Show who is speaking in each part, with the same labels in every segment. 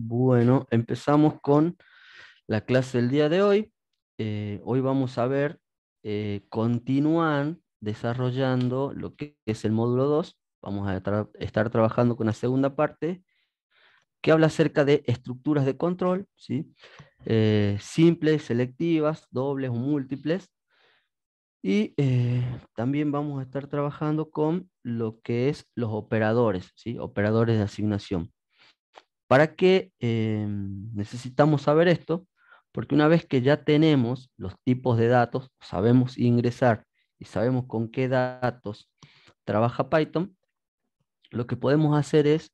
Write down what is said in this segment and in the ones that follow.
Speaker 1: Bueno, empezamos con la clase del día de hoy. Eh, hoy vamos a ver, eh, continuar desarrollando lo que es el módulo 2. Vamos a estar trabajando con la segunda parte que habla acerca de estructuras de control, ¿sí? Eh, simples, selectivas, dobles o múltiples. Y eh, también vamos a estar trabajando con lo que es los operadores, ¿sí? operadores de asignación. ¿Para qué eh, necesitamos saber esto? Porque una vez que ya tenemos los tipos de datos, sabemos ingresar y sabemos con qué datos trabaja Python, lo que podemos hacer es,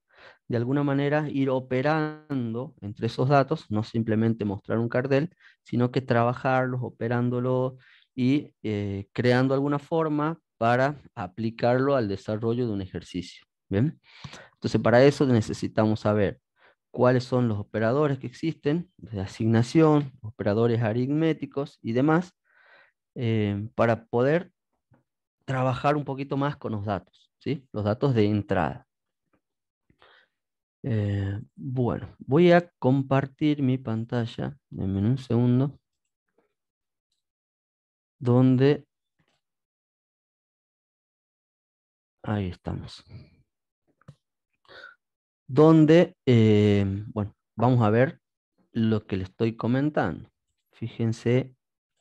Speaker 1: de alguna manera, ir operando entre esos datos, no simplemente mostrar un cartel, sino que trabajarlos, operándolos y eh, creando alguna forma para aplicarlo al desarrollo de un ejercicio. Entonces, para eso necesitamos saber cuáles son los operadores que existen, de asignación, operadores aritméticos y demás, eh, para poder trabajar un poquito más con los datos, ¿sí? los datos de entrada. Eh, bueno, voy a compartir mi pantalla, denme un segundo, donde...
Speaker 2: Ahí estamos
Speaker 1: donde, eh, bueno, vamos a ver lo que le estoy comentando. Fíjense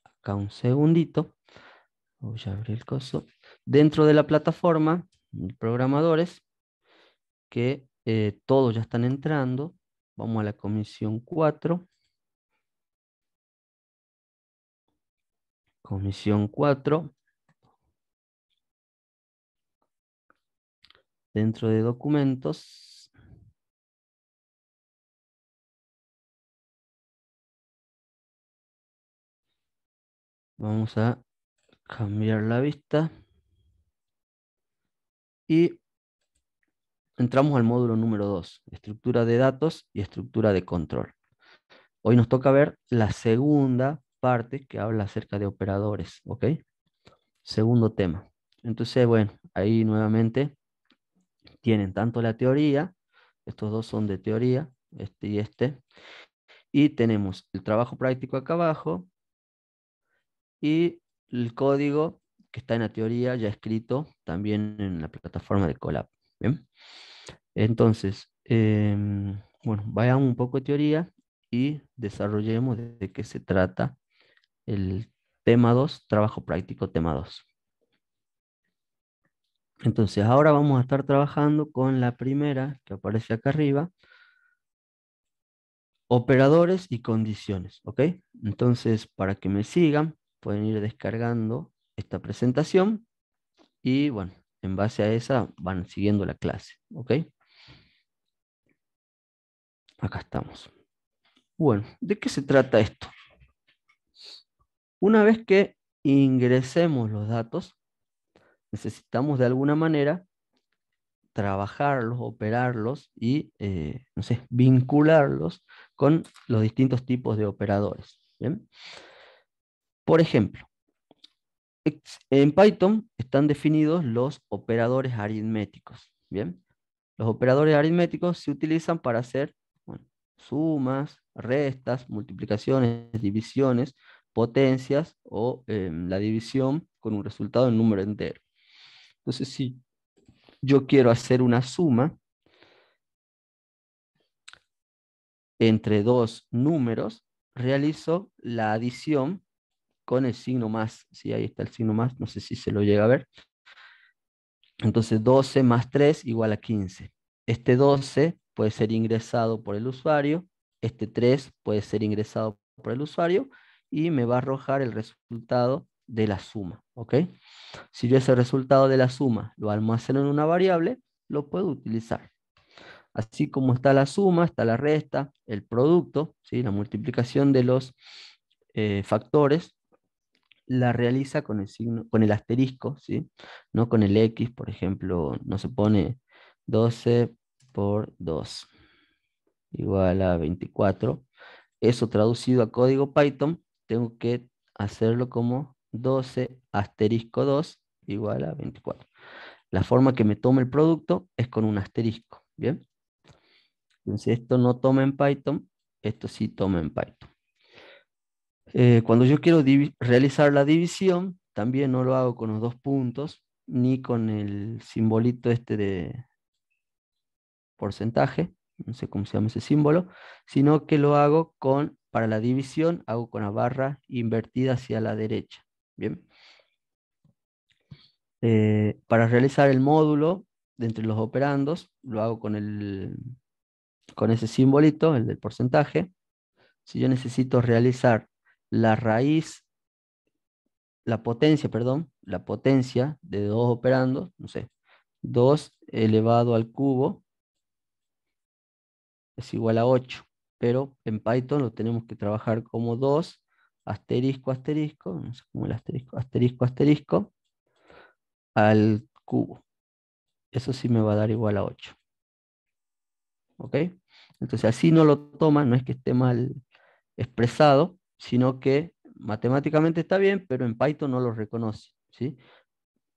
Speaker 1: acá un segundito. Voy a abrir el coso. Dentro de la plataforma, programadores, que eh, todos ya están entrando. Vamos a la comisión 4. Comisión 4.
Speaker 2: Dentro de documentos, Vamos a
Speaker 1: cambiar la vista. Y entramos al módulo número 2, estructura de datos y estructura de control. Hoy nos toca ver la segunda parte que habla acerca de operadores, ¿ok? Segundo tema. Entonces, bueno, ahí nuevamente tienen tanto la teoría, estos dos son de teoría, este y este, y tenemos el trabajo práctico acá abajo, y el código que está en la teoría ya escrito también en la plataforma de Colab. Entonces, em, bueno, vayamos un poco de teoría y desarrollemos de qué se trata el tema 2, trabajo práctico tema 2. Entonces, ahora vamos a estar trabajando con la primera que aparece acá arriba, operadores y condiciones, ¿ok? Entonces, para que me sigan, pueden ir descargando esta presentación y bueno, en base a esa van siguiendo la clase, ¿ok? Acá estamos. Bueno, ¿de qué se trata esto? Una vez que ingresemos los datos, necesitamos de alguna manera trabajarlos, operarlos y, eh, no sé, vincularlos con los distintos tipos de operadores. ¿bien? Por ejemplo, en Python están definidos los operadores aritméticos. Bien, los operadores aritméticos se utilizan para hacer sumas, restas, multiplicaciones, divisiones, potencias o em, la división con un resultado en número entero. Entonces, si yo quiero hacer una suma entre dos números, realizo la adición con el signo más. sí, ahí está el signo más, no sé si se lo llega a ver. Entonces 12 más 3 igual a 15. Este 12 puede ser ingresado por el usuario, este 3 puede ser ingresado por el usuario y me va a arrojar el resultado de la suma. ¿ok? Si yo ese resultado de la suma lo almaceno en una variable, lo puedo utilizar. Así como está la suma, está la resta, el producto, ¿sí? la multiplicación de los eh, factores, la realiza con el signo, con el asterisco, ¿sí? No con el X, por ejemplo, no se pone 12 por 2 igual a 24. Eso traducido a código Python, tengo que hacerlo como 12 asterisco 2 igual a 24. La forma que me toma el producto es con un asterisco, ¿bien? Entonces esto no toma en Python, esto sí toma en Python. Eh, cuando yo quiero realizar la división, también no lo hago con los dos puntos, ni con el simbolito este de porcentaje, no sé cómo se llama ese símbolo, sino que lo hago con, para la división, hago con la barra invertida hacia la derecha. Bien. Eh, para realizar el módulo de entre los operandos, lo hago con, el, con ese simbolito, el del porcentaje. Si yo necesito realizar la raíz, la potencia, perdón, la potencia de 2 operando, no sé, 2 elevado al cubo es igual a 8, pero en Python lo tenemos que trabajar como 2 asterisco, asterisco, no sé cómo el asterisco, asterisco, asterisco, al cubo. Eso sí me va a dar igual a 8. ¿Ok? Entonces así no lo toma, no es que esté mal expresado, sino que matemáticamente está bien, pero en Python no lo reconoce,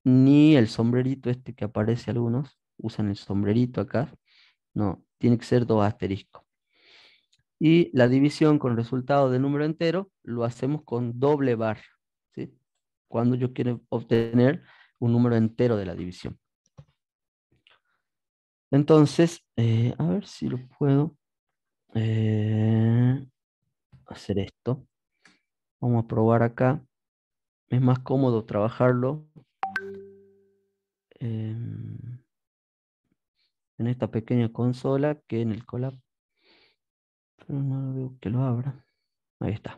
Speaker 1: Ni el sombrerito este que aparece algunos, usan el sombrerito acá, no, tiene que ser dos asterisco, Y la división con resultado de número entero lo hacemos con doble bar, ¿sí? Cuando yo quiero obtener un número entero de la división. Entonces, eh, a ver si lo puedo eh, hacer esto. Vamos a probar acá. Es más cómodo trabajarlo em, en esta pequeña consola que en el Colab. Pero no veo que lo abra. Ahí está.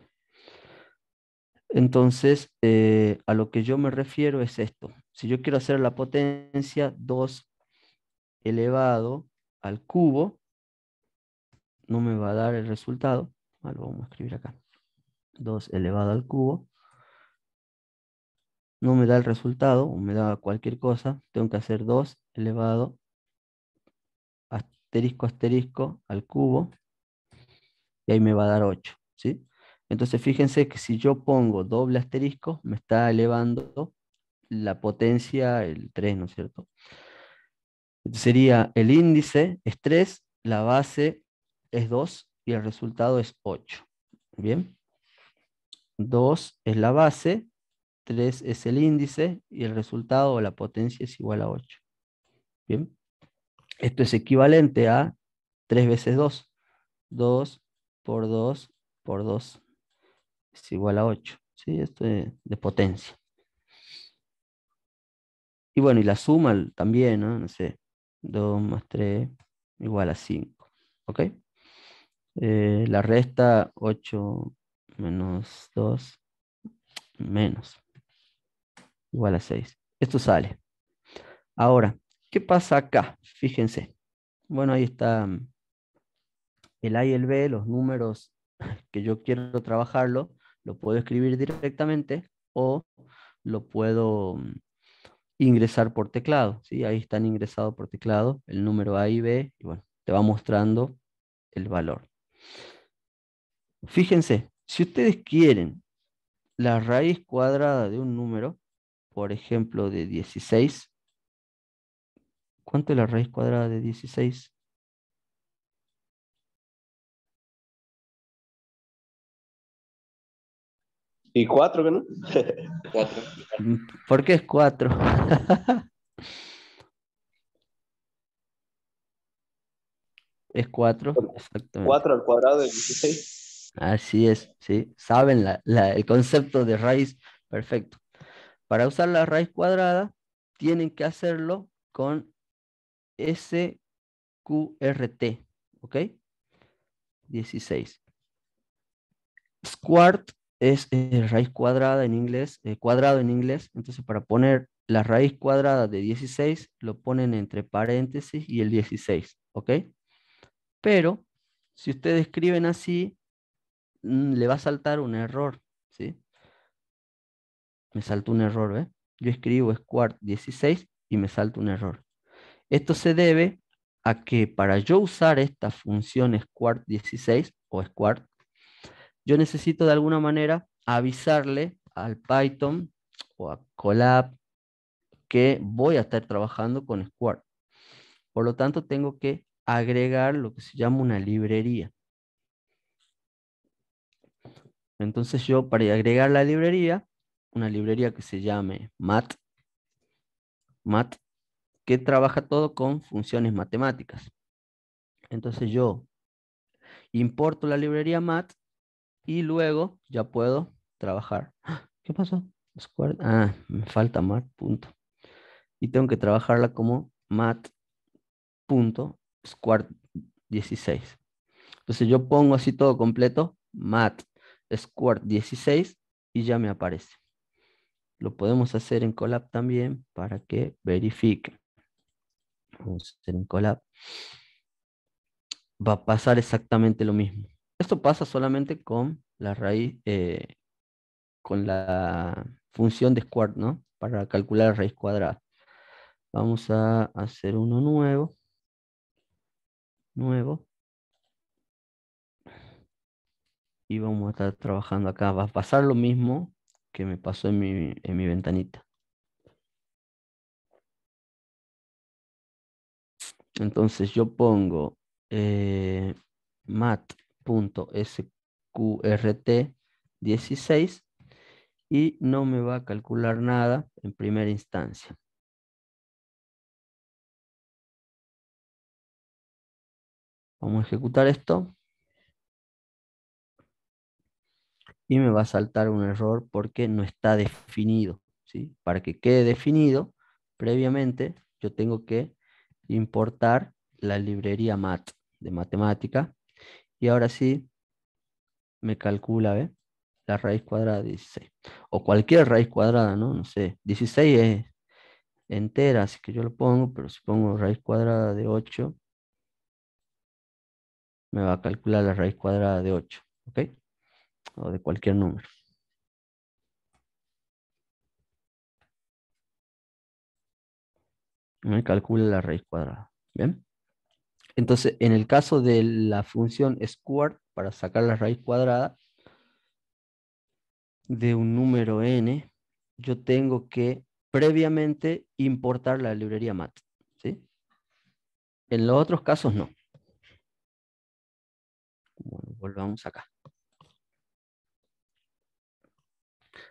Speaker 1: Entonces, eh, a lo que yo me refiero es esto. Si yo quiero hacer la potencia 2 elevado al cubo, no me va a dar el resultado. Ah, lo vamos a escribir acá. 2 elevado al cubo, no me da el resultado, o me da cualquier cosa, tengo que hacer 2 elevado asterisco asterisco al cubo, y ahí me va a dar 8, ¿sí? Entonces fíjense que si yo pongo doble asterisco, me está elevando la potencia, el 3, ¿no es cierto? sería el índice es 3, la base es 2 y el resultado es 8. Bien. 2 es la base, 3 es el índice y el resultado o la potencia es igual a 8. Bien, esto es equivalente a 3 veces 2. 2 por 2 por 2 es igual a 8. ¿sí? Esto es de potencia. Y bueno, y la suma también, ¿no? No sé, 2 más 3 igual a 5. ¿Ok? Eh, la resta 8 menos 2, menos, igual a 6. Esto sale. Ahora, ¿qué pasa acá? Fíjense. Bueno, ahí está mm, el A y el B, los números que yo quiero trabajarlo, lo puedo escribir directamente o lo puedo mm, ingresar por teclado. ¿sí? Ahí están ingresados por teclado el número A y B, y bueno, te va mostrando el valor. Fíjense, si ustedes quieren la raíz cuadrada de un número, por ejemplo, de 16, ¿cuánto es la raíz cuadrada de
Speaker 2: 16? ¿Y 4 que no? 4.
Speaker 1: ¿Por qué es 4? es 4, exactamente. 4 al cuadrado de 16. Así es, ¿sí? Saben el concepto de raíz, perfecto. Para usar la raíz cuadrada, tienen que hacerlo con SQRT, ¿ok? 16. Squart es eh, raíz cuadrada en inglés, eh, cuadrado en inglés, entonces para poner la raíz cuadrada de 16, lo ponen entre paréntesis y el 16, ¿ok? Pero, si ustedes escriben así, Mm, le va a saltar un error, ¿sí? Me saltó un error, Yo escribo squart 16 y me salta un error. Esto se debe a que para yo usar esta función squart 16 o Squart, yo necesito de alguna manera avisarle al Python o a Colab que voy a estar trabajando con Squart Por lo tanto, tengo que agregar lo que se llama una librería. Entonces yo para agregar la librería, una librería que se llame mat, mat, que trabaja todo con funciones matemáticas. Entonces yo importo la librería mat y luego ya puedo trabajar. ¡Ah! ¿Qué pasó? Ah, me falta mat, punto. Y tengo que trabajarla como mat 16. Entonces yo pongo así todo completo, mat square 16 y ya me aparece. Lo podemos hacer en Colab también para que verifique. Vamos a hacer en Colab. Va a pasar exactamente lo mismo. Esto pasa solamente con la raíz, eh, con la función de square, ¿no? Para calcular la raíz cuadrada. Vamos a hacer uno nuevo. Nuevo. y vamos a estar trabajando acá. Va a pasar lo mismo que me pasó en mi, ventanita. Entonces yo pongo eh, mat.sqrt16 y no me va a calcular nada en primera instancia. Vamos a ejecutar esto. y me va a saltar un error porque no está definido. ¿sí? Para que quede definido, previamente yo tengo que importar la librería MAT de matemática. Y ahora sí, me calcula la raíz cuadrada de 16. O cualquier raíz cuadrada, ¿no? No sé, 16 es entera, así que yo lo pongo, pero si pongo raíz cuadrada de 8, me va a calcular la raíz cuadrada de 8. ¿Ok?
Speaker 2: o de cualquier número.
Speaker 1: Me calcula la raíz cuadrada. ¿Bien? Entonces, en el caso de la función Square para sacar la raíz cuadrada de un número n, yo tengo que previamente importar la librería MAT. En los otros casos no. volvamos acá.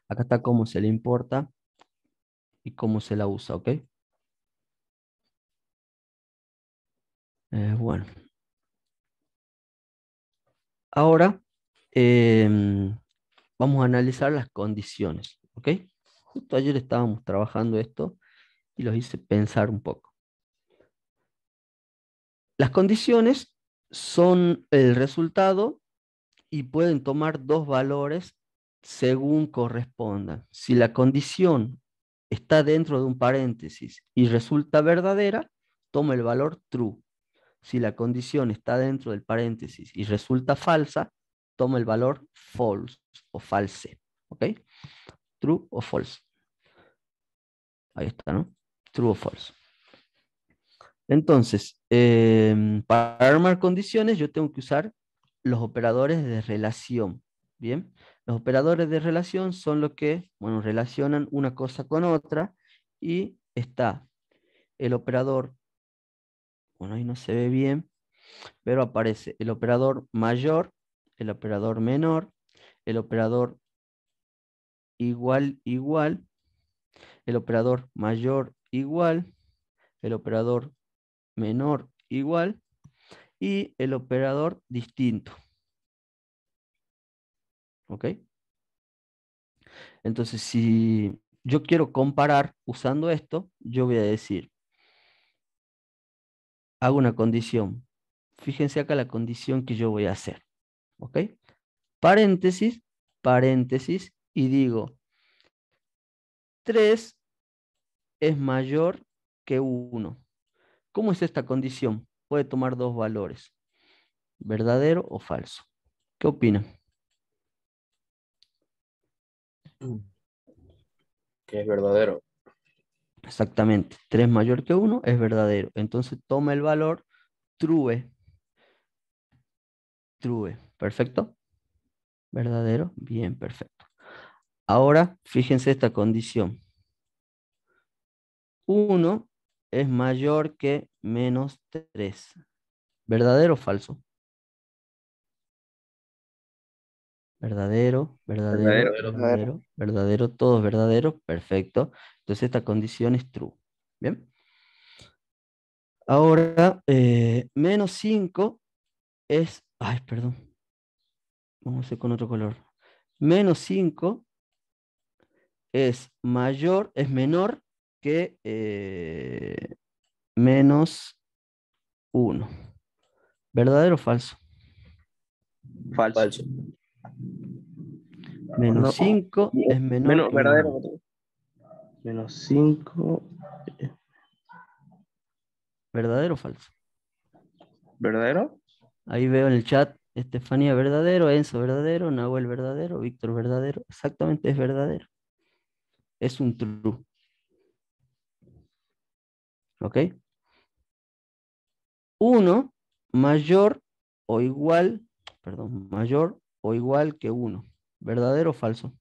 Speaker 1: Acá está cómo se le importa y cómo se la usa, ¿ok? Eh, bueno. Ahora em, vamos a analizar las condiciones, ¿ok? Justo ayer estábamos trabajando esto y los hice pensar un poco. Las condiciones son el resultado y pueden tomar dos valores según corresponda. Si la condición está dentro de un paréntesis y resulta verdadera, toma el valor true. Si la condición está dentro del paréntesis y resulta falsa, toma el valor false o false. ¿Ok? True o false. Ahí está, ¿no? True o false. Entonces, em, para armar condiciones, yo tengo que usar los operadores de relación. Bien, los operadores de relación son los que, bueno, relacionan una cosa con otra y está el operador, bueno, ahí no se ve bien, pero aparece el operador mayor, el operador menor, el operador igual, igual, el operador mayor igual, el operador menor igual y el operador distinto. ¿Ok? Entonces, si yo quiero comparar usando esto, yo voy a decir, hago una condición. Fíjense acá la condición que yo voy a hacer. ¿Ok? Paréntesis, paréntesis, y digo, 3 es mayor que 1. ¿Cómo es esta condición? Puede tomar dos valores, verdadero o falso. ¿Qué opinan?
Speaker 3: Que es verdadero.
Speaker 1: Exactamente. 3 mayor que 1 es verdadero. Entonces toma el valor true. True. Perfecto. Verdadero. Bien, perfecto. Ahora, fíjense esta condición. 1 es mayor que menos 3. ¿Verdadero o falso? Verdadero, verdadero, verdadero, verdadero, verdadero todos perfecto. Entonces esta condición es true. Bien. Ahora, eh, menos 5 es, ay, perdón, vamos a hacer con otro color. Menos 5 es mayor, es menor que eh, menos 1. ¿Verdadero o Falso. falso. Menos 5 es menor. Menos verdadero. Menos 5. ¿Verdadero o falso? ¿Verdadero? Ahí veo en el chat Estefanía verdadero, Enzo verdadero, Nahuel verdadero, Víctor verdadero. Exactamente es verdadero. Es un true. ¿Ok? 1 mayor o igual, perdón, mayor o igual que uno. ¿Verdadero o falso?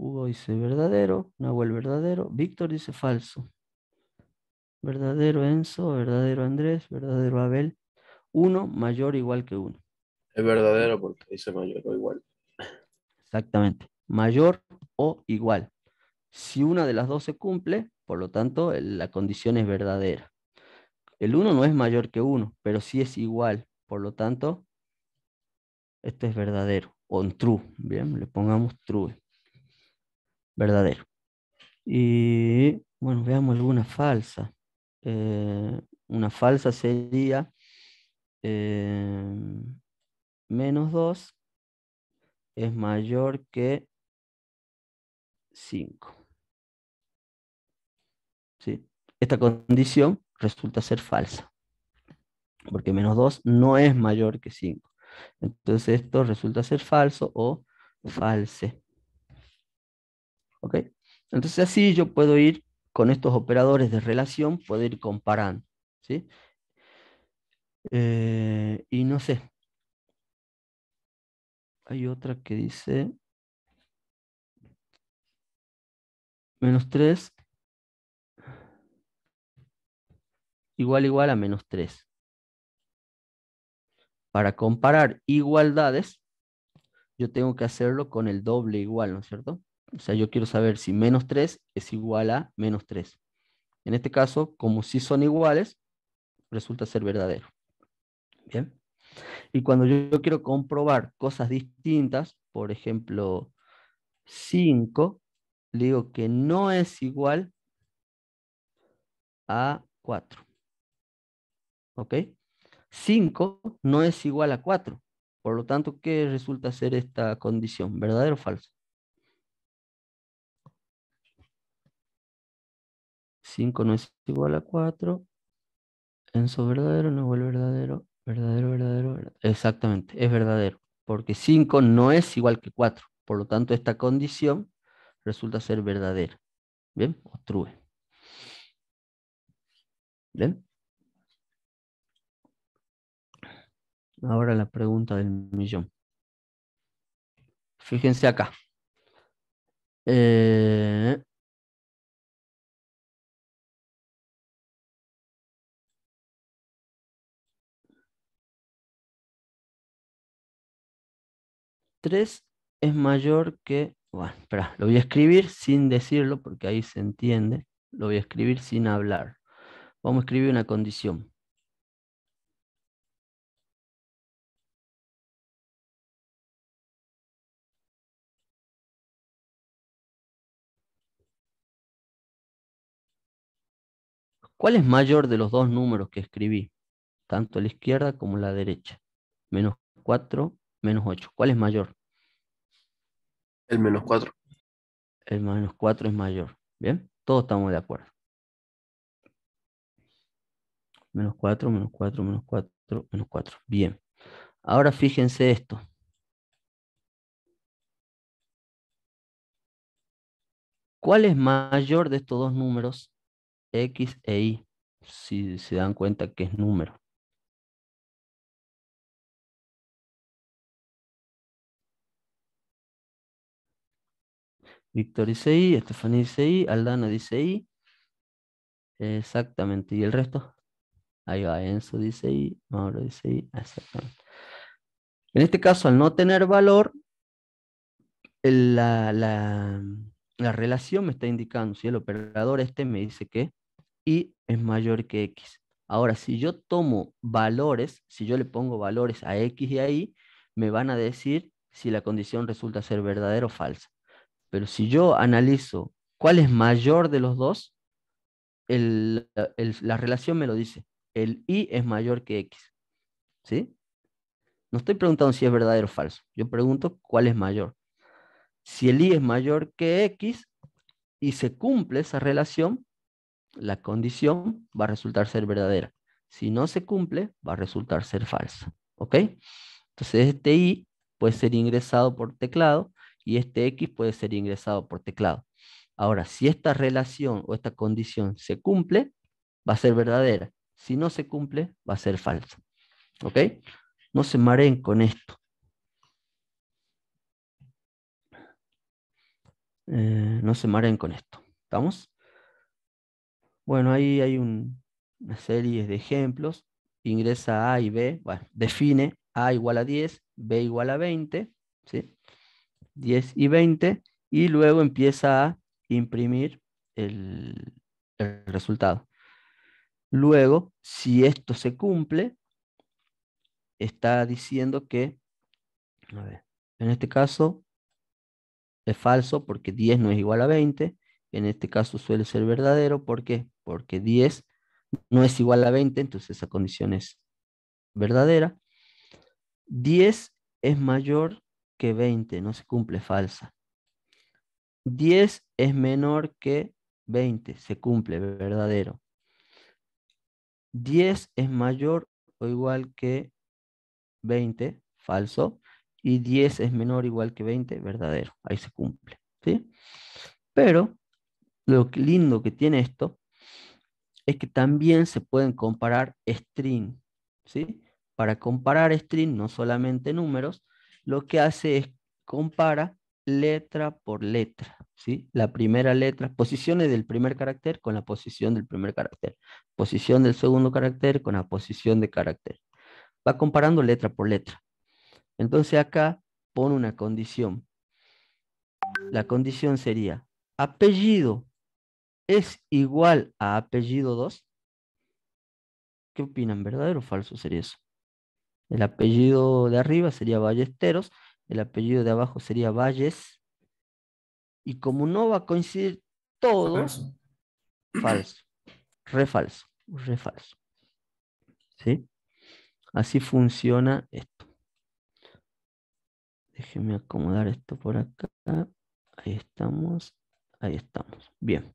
Speaker 1: Hugo dice verdadero, Nahuel verdadero, Víctor dice falso. Verdadero Enzo, verdadero Andrés, verdadero Abel. Uno mayor o igual que uno.
Speaker 3: Es verdadero porque dice mayor o igual.
Speaker 1: Exactamente, mayor o igual. Si una de las dos se cumple, por lo tanto, la condición es verdadera. El 1 no es mayor que uno, pero sí es igual. Por lo tanto, esto es verdadero. un true. Bien, le pongamos true. Verdadero. Y bueno, veamos alguna falsa. Eh, una falsa sería eh, menos 2 es mayor que 5. ¿Sí? Esta condición resulta ser falsa porque menos 2 no es mayor que 5. Entonces esto resulta ser falso o false. ¿Ok? Entonces así yo puedo ir con estos operadores de relación, puedo ir comparando. ¿Sí? Eh, y no sé. Hay otra que dice
Speaker 2: menos 3
Speaker 1: igual igual a menos 3 para comparar igualdades, yo tengo que hacerlo con el doble igual, ¿no es cierto? O sea, yo quiero saber si menos 3 es igual a menos 3. En este caso, como sí son iguales, resulta ser verdadero. Bien. Y cuando yo quiero comprobar cosas distintas, por ejemplo, 5, le digo que no es igual a 4. ¿Ok? 5 no es igual a 4. Por lo tanto, ¿qué resulta ser esta condición? ¿Verdadero o falso? 5 no es igual a 4. Enzo verdadero, no vuelve verdadero, verdadero, verdadero, verdadero. Exactamente, es verdadero. Porque 5 no es igual que 4. Por lo tanto, esta condición resulta ser verdadera. ¿Bien? O true. ¿Bien? Ahora la pregunta del millón. Fíjense acá.
Speaker 2: 3 eh,
Speaker 1: tres es mayor que... Bueno, espera, lo voy a escribir sin decirlo porque ahí se entiende. Lo voy a escribir sin hablar. Vamos a escribir una condición. ¿Cuál es mayor de los dos números que escribí? Tanto la izquierda como la derecha. Menos 4, menos 8. ¿Cuál es mayor?
Speaker 3: El menos 4.
Speaker 1: El menos 4 es mayor. Bien, todos estamos de acuerdo. Menos 4, menos 4, menos 4, menos 4. Bien. Ahora fíjense esto. ¿Cuál es mayor de estos dos números? X e Y, si se dan cuenta que es número. Víctor dice I, Estefanía dice I, Aldana dice I. Exactamente. ¿Y el resto? Ahí va, Enzo dice I, Mauro dice I, exactamente. En este caso, al no tener valor, la, relación me está indicando, si el operador este me dice que y es mayor que x. Ahora, si yo tomo valores, si yo le pongo valores a x y a y, me van a decir si la condición resulta ser verdadera o falsa. Pero si yo analizo cuál es mayor de los dos, la relación me lo dice. El y es mayor que x. ¿Sí? No estoy preguntando si es verdadero o falso. Yo pregunto cuál es mayor. Si el i es mayor que x y se cumple esa relación, la condición va a resultar ser verdadera. Si no se cumple, va a resultar ser falsa. ¿Ok? Entonces este i puede ser ingresado por teclado y este x puede ser ingresado por teclado. Ahora, si esta relación o esta condición se cumple, va a ser verdadera. Si no se cumple, va a ser falsa. ¿Ok? No se mareen con esto. Eh, no se mareen con esto. ¿Estamos? Bueno, ahí hay una serie de ejemplos. Ingresa A y B, bueno, define A igual a 10, B igual a 20, 10 y 20, y luego empieza a imprimir el, resultado. Luego, si esto se cumple, está diciendo que, a ver, en este caso es falso porque 10 no es igual a 20, en este caso suele ser verdadero, porque porque 10 no es igual a 20, entonces esa condición es verdadera. 10 es mayor que 20, no se cumple falsa. 10 es menor que 20, se cumple verdadero. 10 es mayor o igual que 20, falso. Y 10 es menor o igual que 20, verdadero. Ahí se cumple. ¿sí? Pero lo lindo que tiene esto es que también se pueden comparar string, ¿sí? Para comparar string, no solamente números, lo que hace es compara letra por letra, ¿sí? La primera letra, posiciones del primer carácter con la posición del primer carácter, posición del segundo carácter con la posición de carácter. Va comparando letra por letra. Entonces acá pone una condición. La condición sería apellido es igual a apellido 2? ¿Qué opinan? ¿Verdadero o falso sería eso? El apellido de arriba sería Ballesteros, el apellido de abajo sería Valles. Y como no va a coincidir todos. falso, falso re falso, re falso. ¿Sí? Así funciona esto. Déjenme acomodar esto por acá. Ahí estamos. Ahí estamos. Bien.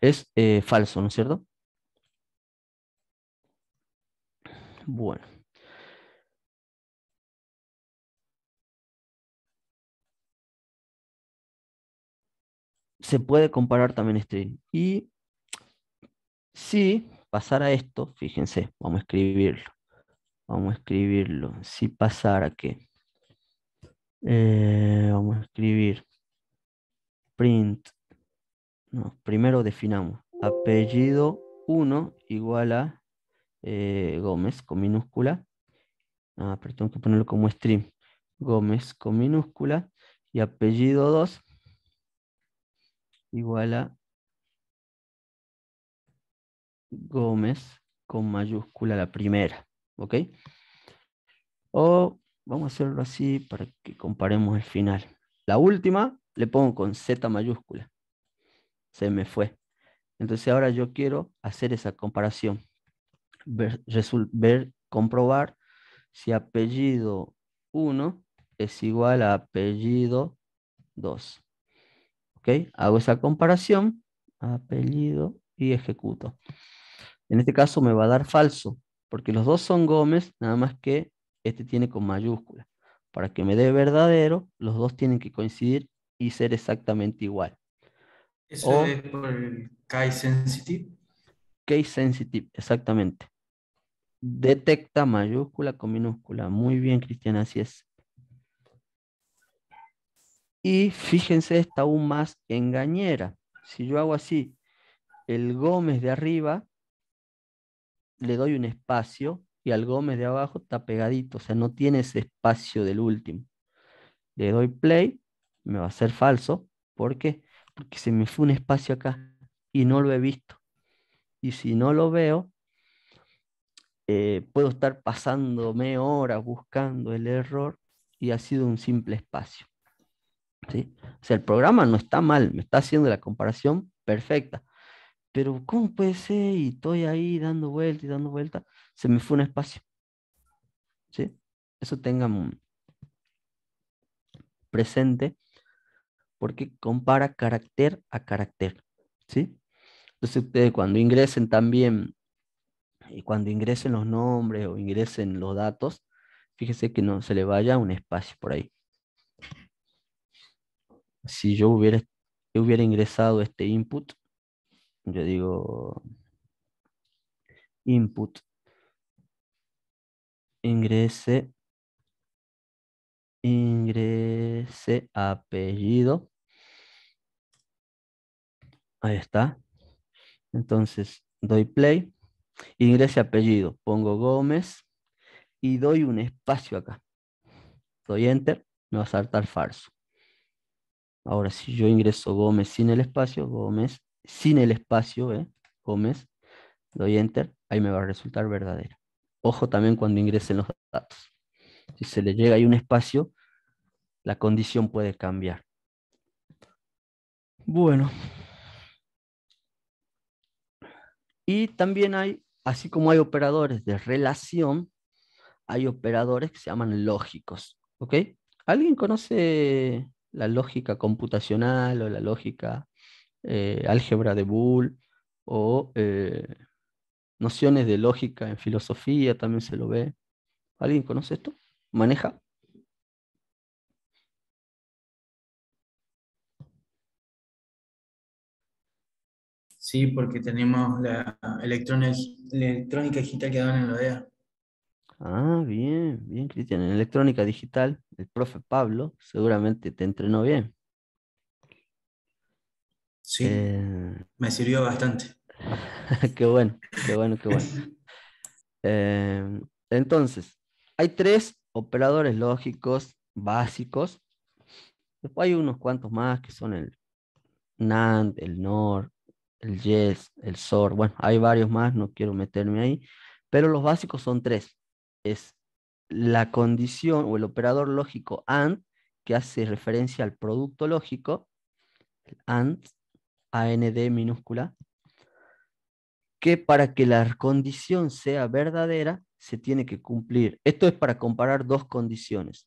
Speaker 1: Es eh, falso, ¿no es cierto? Bueno. Se puede comparar también este. Y si pasara esto, fíjense, vamos a escribirlo. Vamos a escribirlo. Si pasara que... Eh, vamos a escribir print primero definamos. Apellido 1 igual a eh, Gómez con minúscula. Ah, pero tengo que ponerlo como stream. Gómez con minúscula. Y apellido 2 igual a Gómez con mayúscula la primera. ¿Ok? O vamos a hacerlo así para que comparemos el final. La última le pongo con Z mayúscula se me fue. Entonces ahora yo quiero hacer esa comparación, ver, resolver, comprobar si apellido 1 es igual a apellido 2. ¿Ok? Hago esa comparación, apellido y ejecuto. En este caso me va a dar falso, porque los dos son Gómez, nada más que este tiene con mayúscula. Para que me dé verdadero, los dos tienen que coincidir y ser exactamente igual.
Speaker 3: Eso es por el case sensitive.
Speaker 1: Case sensitive, exactamente. Detecta mayúscula con minúscula. Muy bien, Cristiana, así es. Y fíjense, está aún más engañera. Si yo hago así, el Gómez de arriba, le doy un espacio y al Gómez de abajo está pegadito, o sea, no tiene ese espacio del último. Le doy play, me va a ser falso. ¿Por qué? porque se me fue un espacio acá y no lo he visto. Y si no lo veo, eh, puedo estar pasándome horas buscando el error y ha sido un simple espacio. ¿sí? O sea, el programa no está mal, me está haciendo la comparación perfecta. Pero ¿cómo puede ser? Y estoy ahí dando vuelta y dando vuelta. Se me fue un espacio. ¿Sí? Eso tengan presente porque compara carácter a carácter, ¿sí? Entonces ustedes cuando ingresen también, y eh, cuando ingresen los nombres o ingresen los datos, fíjese que no se le vaya un espacio por ahí. Si yo hubiera, yo hubiera ingresado este input, yo digo input, ingrese Ingrese apellido. Ahí está. Entonces, doy play. Ingrese apellido. Pongo Gómez. Y doy un espacio acá. Doy enter. Me va a saltar falso. Ahora, si yo ingreso Gómez sin el espacio, Gómez, sin el espacio, ¿eh? Gómez, doy enter, ahí me va a resultar verdadero. Ojo también cuando ingresen los datos si se le llega ahí un espacio, la condición puede cambiar. Bueno. Y también hay, así como hay operadores de relación, hay operadores que se llaman lógicos. ¿Ok? ¿Alguien conoce la lógica computacional o la lógica eh, álgebra de Boole o eh, nociones de lógica en filosofía? También se lo ve. ¿Alguien conoce esto? maneja.
Speaker 3: Sí, porque tenemos la electrónica digital que dan en la OEA.
Speaker 1: Ah, bien, bien, Cristian. En electrónica digital, el profe Pablo seguramente te entrenó bien. Sí, eh,
Speaker 3: me sirvió bastante.
Speaker 1: qué bueno, qué bueno, qué bueno. Eh, entonces, hay tres operadores lógicos básicos. Después hay unos cuantos más que son el NAND, el NOR, el YES, el SOR. Bueno, hay varios más, no quiero meterme ahí, pero los básicos son tres. Es la condición o el operador lógico AND, que hace referencia al producto lógico, el AND, AND minúscula, que para que la condición sea verdadera, se tiene que cumplir. Esto es para comparar dos condiciones.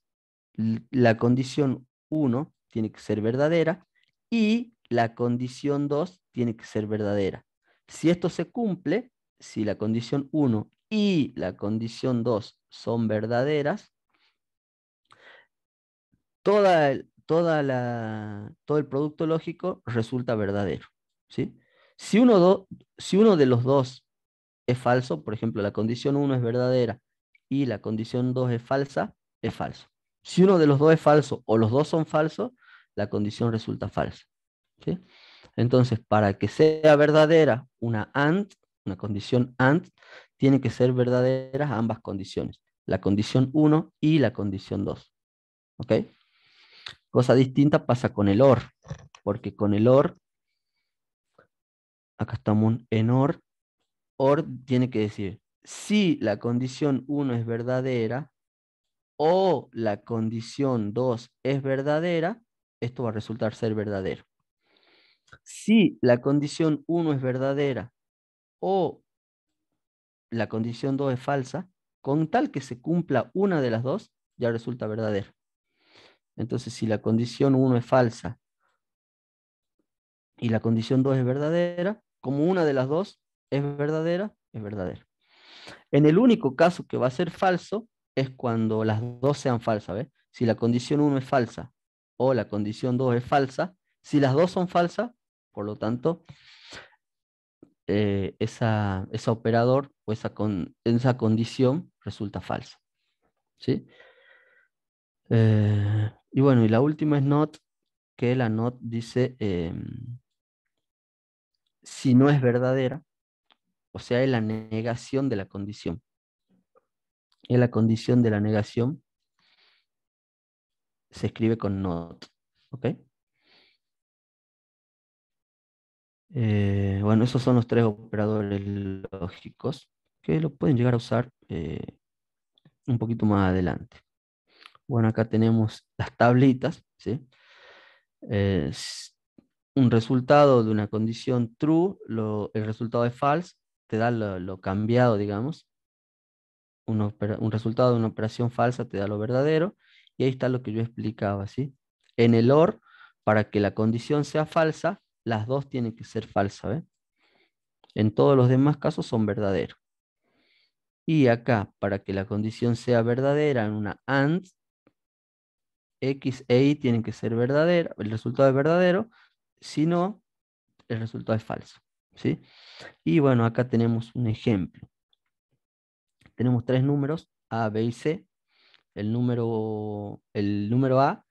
Speaker 1: La condición 1 tiene que ser verdadera y la condición 2 tiene que ser verdadera. Si esto se cumple, si la condición 1 y la condición 2 son verdaderas, toda, toda todo el producto lógico resulta verdadero. Si, uno si uno de los dos es falso, por ejemplo, la condición 1 es verdadera y la condición 2 es falsa, es falso. Si uno de los dos es falso o los dos son falsos, la condición resulta falsa. Entonces, para que sea verdadera una AND, una condición AND, tiene que ser verdaderas ambas condiciones, la condición 1 y la condición 2. ¿Ok? Cosa distinta pasa con el OR, porque con el OR, acá estamos en OR, OR tiene que decir si la condición 1 es verdadera o la condición 2 es verdadera, esto va a resultar ser verdadero. Si la condición 1 es verdadera o la condición 2 es falsa, con tal que se cumpla una de las dos, ya resulta verdadero. Entonces, si la condición 1 es falsa y la condición 2 es verdadera, como una de las dos es verdadera, es verdadera. En el único caso que va a ser falso es cuando las dos sean falsas, Si la condición 1 es falsa o la condición 2 es falsa, si las dos son falsas, por lo tanto, eh, esa, ese operador o esa, con, esa condición resulta falsa. Eh, y bueno, y la última es not, que la not dice, em, si no es verdadera, o sea, es la negación de la condición. Es la condición de la negación. Se escribe con not. ¿Ok? Eh, bueno, esos son los tres operadores lógicos que lo pueden llegar a usar eh, un poquito más adelante. Bueno, acá tenemos las tablitas. ¿sí? un resultado de una condición true, el resultado es false, te da lo, cambiado, digamos. un resultado de una operación falsa te da lo verdadero. Y ahí está lo que yo explicaba, ¿sí? En el OR, para que la condición sea falsa, las dos tienen que ser falsas, ¿eh? En todos los demás casos son verdaderos. Y acá, para que la condición sea verdadera en una AND, X e Y tienen que ser verdaderos el resultado es verdadero, si no, el resultado es falso. ¿sí? Y bueno, acá tenemos un ejemplo. Tenemos tres números, A, B y C. El número, el número A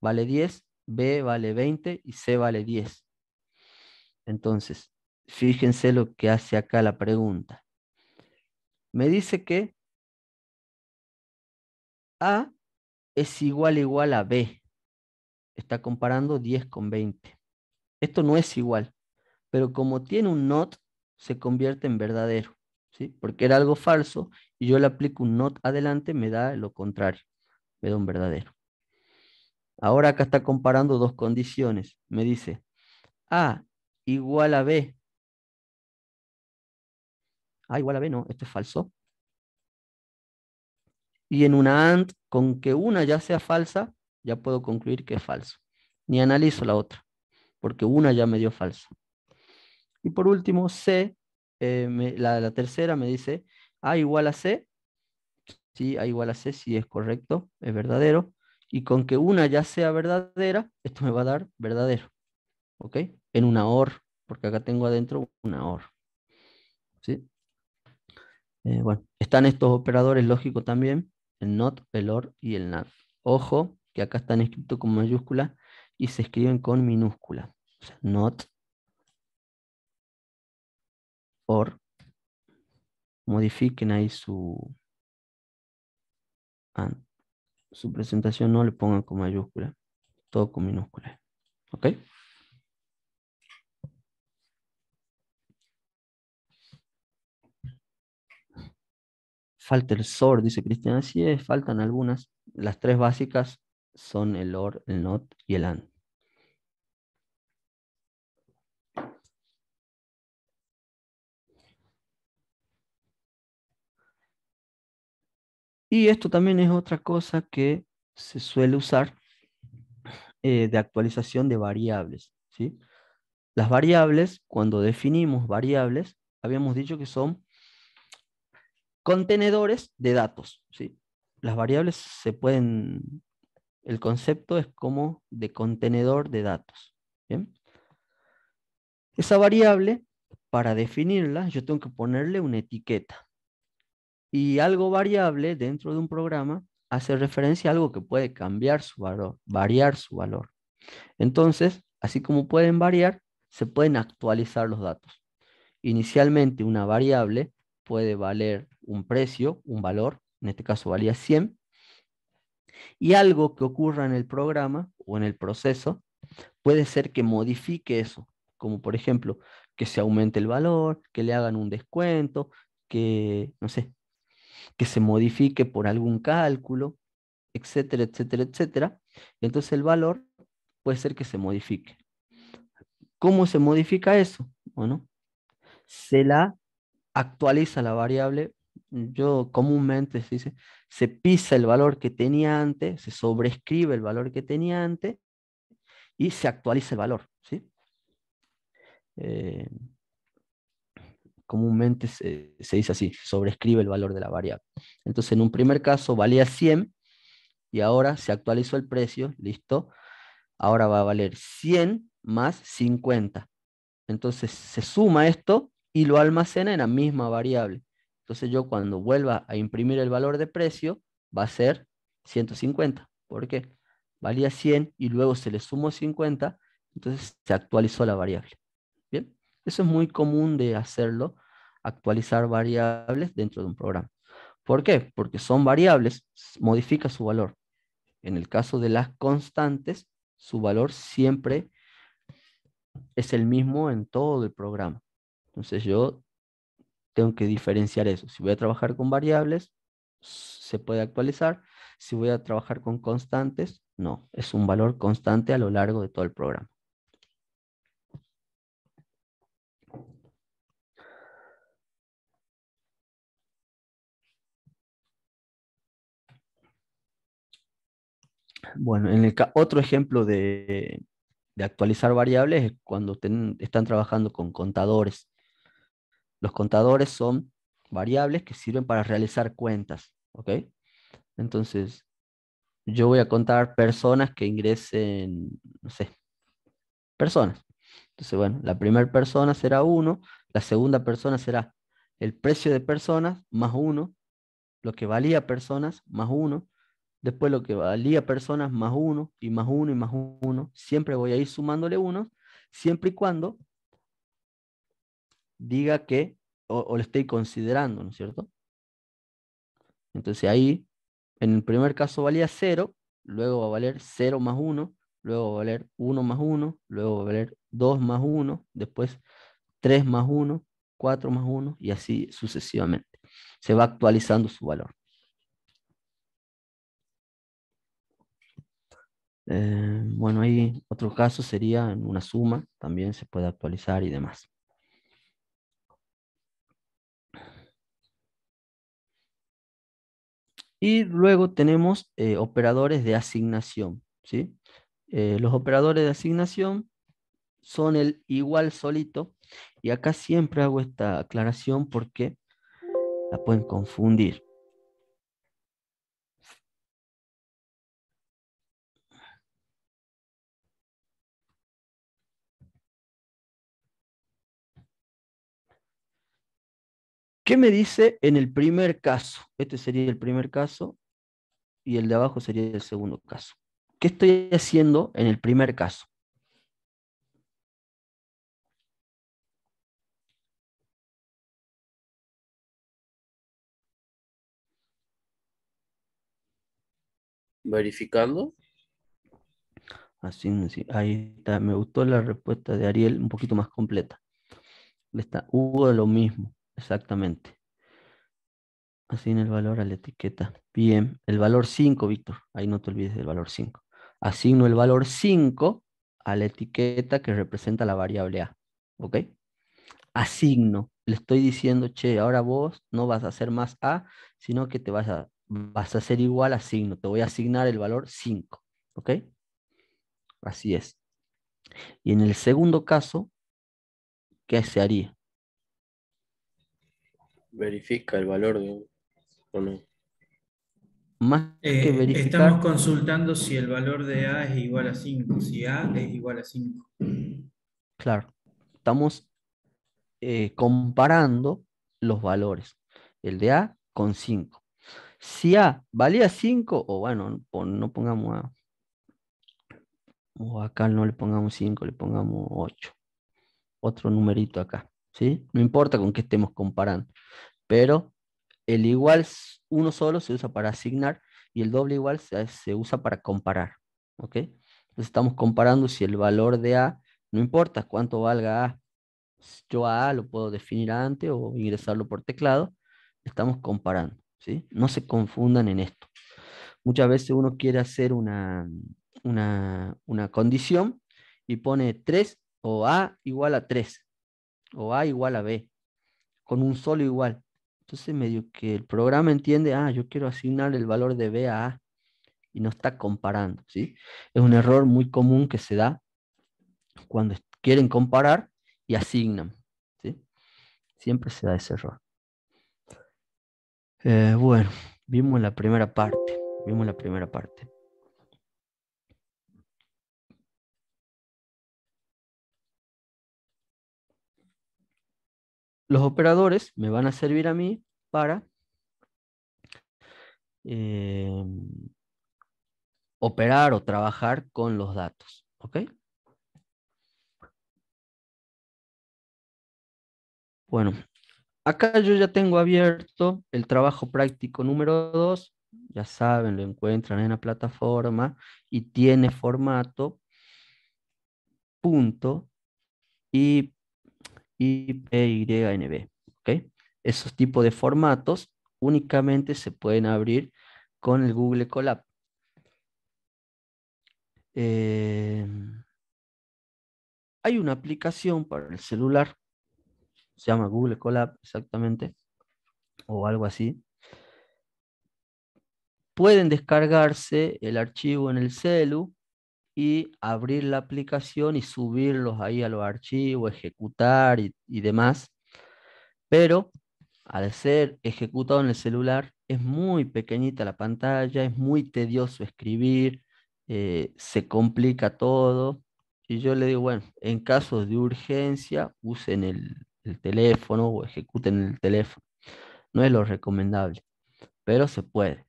Speaker 1: vale 10, B vale 20 y C vale 10. Entonces, fíjense lo que hace acá la pregunta. Me dice que A es igual igual a B. Está comparando 10 con 20. Esto no es igual pero como tiene un not, se convierte en verdadero, ¿sí? Porque era algo falso y yo le aplico un not adelante, me da lo contrario, me da un verdadero. Ahora acá está comparando dos condiciones. Me dice A igual a B. A igual a B, no, esto es falso. Y en una AND, con que una ya sea falsa, ya puedo concluir que es falso. Ni analizo la otra, porque una ya me dio falso. Y por último, C, eh, la, tercera me dice A igual a C. Sí, A igual a C, sí es correcto, es verdadero. Y con que una ya sea verdadera, esto me va a dar verdadero. ¿Ok? En una OR, porque acá tengo adentro una OR. ¿Sí? Eh, bueno, están estos operadores lógicos también, el NOT, el OR y el NAT. Ojo, que acá están escritos con mayúscula y se escriben con minúscula. O sea, NOT, or modifiquen ahí su, ah, su presentación, no le pongan con mayúscula, todo con minúscula. ¿Ok? Falta el SOR, dice Cristian. Así es, faltan algunas. Las tres básicas son el OR, el NOT y el AND. Y esto también es otra cosa que se suele usar eh, de actualización de variables. ¿sí? Las variables, cuando definimos variables, habíamos dicho que son contenedores de datos. ¿sí? Las variables se pueden, el concepto es como de contenedor de datos. Esa variable, para definirla, yo tengo que ponerle una etiqueta. Y algo variable dentro de un programa hace referencia a algo que puede cambiar su valor, variar su valor. Entonces, así como pueden variar, se pueden actualizar los datos. Inicialmente una variable puede valer un precio, un valor, en este caso valía 100, y algo que ocurra en el programa o en el proceso puede ser que modifique eso, como por ejemplo que se aumente el valor, que le hagan un descuento, que, no sé, que se modifique por algún cálculo, etcétera, etcétera, etcétera. Entonces el valor puede ser que se modifique. ¿Cómo se modifica eso? Bueno, se la actualiza la variable. Yo comúnmente se dice, se pisa el valor que tenía antes, se sobrescribe el valor que tenía antes y se actualiza el valor. ¿sí? Eh, comúnmente se, dice así, sobrescribe el valor de la variable. Entonces, en un primer caso valía 100 y ahora se actualizó el precio, listo. Ahora va a valer 100 más 50. Entonces, se suma esto y lo almacena en la misma variable. Entonces, yo cuando vuelva a imprimir el valor de precio, va a ser 150. ¿Por qué? Valía 100 y luego se le sumó 50, entonces se actualizó la variable. Eso es muy común de hacerlo, actualizar variables dentro de un programa. ¿Por qué? Porque son variables, modifica su valor. En el caso de las constantes, su valor siempre es el mismo en todo el programa. Entonces yo tengo que diferenciar eso. Si voy a trabajar con variables, se puede actualizar. Si voy a trabajar con constantes, no. Es un valor constante a lo largo de todo el programa. Bueno, en el otro ejemplo de, actualizar variables es cuando están trabajando con contadores. Los contadores son variables que sirven para realizar cuentas, ¿ok? Entonces, yo voy a contar personas que ingresen, no sé, personas. Entonces, bueno, la primera persona será uno, la segunda persona será el precio de personas más uno, lo que valía personas más uno después lo que valía personas más uno y más uno y más uno, siempre voy a ir sumándole 1, siempre y cuando diga que o, o, lo estoy considerando, ¿no es cierto? Entonces ahí, en el primer caso valía 0, luego va a valer 0 más 1, luego va a valer 1 más 1, luego va a valer 2 más 1, después 3 más 1, 4 más 1 y así sucesivamente. Se va actualizando su valor. Eh, bueno, ahí otro caso sería una suma, también se puede actualizar y demás. Y luego tenemos eh, operadores de asignación. ¿sí? Eh, los operadores de asignación son el igual solito. Y acá siempre hago esta aclaración porque la pueden confundir. ¿Qué me dice en el primer caso? Este sería el primer caso y el de abajo sería el segundo caso. ¿Qué estoy haciendo en el primer caso?
Speaker 3: Verificando.
Speaker 1: Así, ahí está. Me gustó la respuesta de Ariel un poquito más completa. Está Hugo lo mismo. Exactamente. Asigna el valor a la etiqueta. Bien, el valor 5, Víctor. Ahí no te olvides del valor 5. Asigno el valor 5 a la etiqueta que representa la variable A. ¿Ok? Asigno. Le estoy diciendo, che, ahora vos no vas a hacer más A, sino que te vas a, vas a hacer igual a signo. Te voy a asignar el valor 5. ¿Ok? Así es. Y en el segundo caso, ¿qué se haría?
Speaker 3: verifica el valor de o no. Más que eh, estamos consultando si el valor de A es igual a 5, si A es igual a 5.
Speaker 1: Claro, estamos eh, comparando los valores, el de A con 5. Si A valía 5, o bueno, no pongamos A, o acá no le pongamos 5, le pongamos 8. Otro numerito acá. ¿sí? No importa con qué estemos comparando, pero el igual uno solo se usa para asignar y el doble igual se, usa para comparar, ¿ok? Entonces estamos comparando si el valor de A, no importa cuánto valga A, yo a A lo puedo definir antes o ingresarlo por teclado, estamos comparando, ¿sí? No se confundan en esto. Muchas veces uno quiere hacer una, una, una condición y pone 3 o A igual a 3 o A igual a B, con un solo igual. Entonces medio que el programa entiende, ah, yo quiero asignar el valor de B a A y no está comparando, ¿sí? Es un error muy común que se da cuando quieren comparar y asignan, ¿sí? Siempre se da ese error. Eh, bueno, vimos la primera parte, vimos la primera parte. los operadores me van a servir a mí para em, operar o trabajar con los datos. ¿Ok? Bueno, acá yo ya tengo abierto el trabajo práctico número 2. Ya saben, lo encuentran en la plataforma y tiene formato punto y y Esos tipos de formatos únicamente se pueden abrir con el Google Colab. Em, hay una aplicación para el celular, se llama Google Colab exactamente, o algo así. Pueden descargarse el archivo en el celu y abrir la aplicación y subirlos ahí a los archivos, ejecutar y, demás. Pero al ser ejecutado en el celular, es muy pequeñita la pantalla, es muy tedioso escribir, eh, se complica todo. Y yo le digo, bueno, en casos de urgencia, usen el, teléfono o ejecuten el teléfono. No es lo recomendable, pero se puede.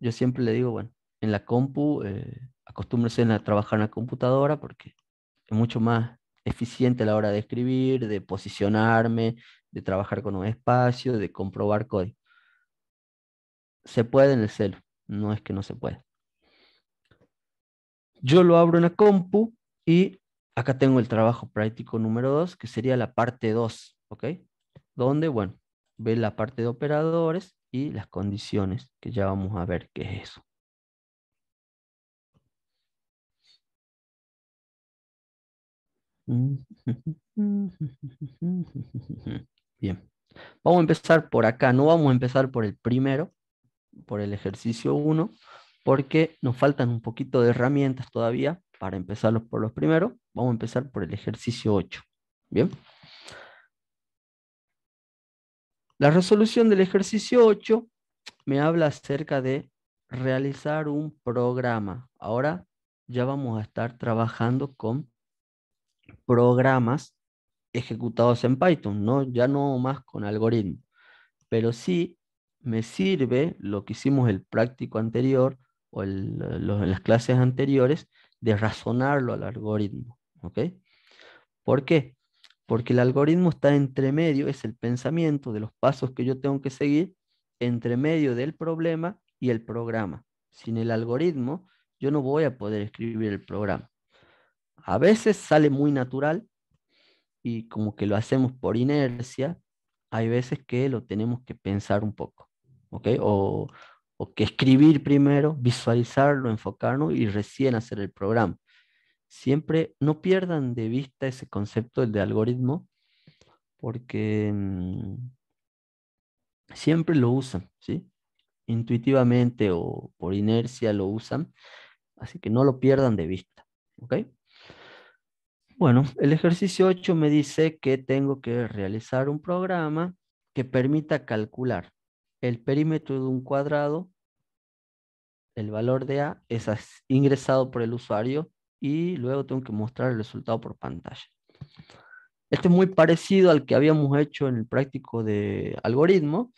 Speaker 1: Yo siempre le digo, bueno, en la compu eh, acostúmbrense a trabajar en la computadora porque es mucho más eficiente a la hora de escribir, de posicionarme, de trabajar con un espacio, de comprobar código. Se puede en el celo, no es que no se puede. Yo lo abro en la compu y acá tengo el trabajo práctico número 2, que sería la parte 2, ¿ok? Donde, bueno, ve la parte de operadores y las condiciones, que ya vamos a ver qué es eso. Bien. Vamos a empezar por acá, no vamos a empezar por el primero, por el ejercicio 1, porque nos faltan un poquito de herramientas todavía para empezarlos por los primeros. Vamos a empezar por el ejercicio 8. Bien. La resolución del ejercicio 8 me habla acerca de realizar un programa. Ahora ya vamos a estar trabajando con programas ejecutados en Python, ¿no? ya no más con algoritmo, pero sí me sirve lo que hicimos el práctico anterior o en las clases anteriores de razonarlo al algoritmo. ¿ok? ¿Por qué? Porque el algoritmo está entre medio, es el pensamiento de los pasos que yo tengo que seguir entre medio del problema y el programa. Sin el algoritmo, yo no voy a poder escribir el programa. A veces sale muy natural y como que lo hacemos por inercia, hay veces que lo tenemos que pensar un poco, ¿ok? O, que escribir primero, visualizarlo, enfocarnos y recién hacer el programa. Siempre no pierdan de vista ese concepto el de algoritmo, porque mm, siempre lo usan, ¿sí? Intuitivamente o por inercia lo usan, así que no lo pierdan de vista, ¿ok? Bueno, el ejercicio 8 me dice que tengo que realizar un programa que permita calcular el perímetro de un cuadrado, el valor de A es ingresado por el usuario y luego tengo que mostrar el resultado por pantalla. Este es muy parecido al que habíamos hecho en el práctico de algoritmo,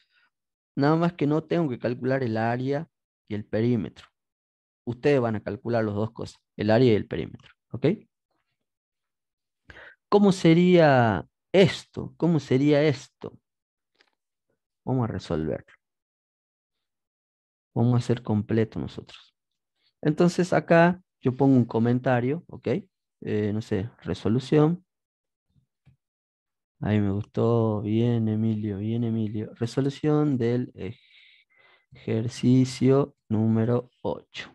Speaker 1: nada más que no tengo que calcular el área y el perímetro. Ustedes van a calcular las dos cosas, el área y el perímetro, ¿ok? ¿Cómo sería esto? ¿Cómo sería esto? Vamos a resolverlo. Vamos a ser completo nosotros. Entonces acá yo pongo un comentario, ¿ok? Eh, no sé, resolución. Ahí me gustó. Bien, Emilio, bien, Emilio. Resolución del ejercicio número 8.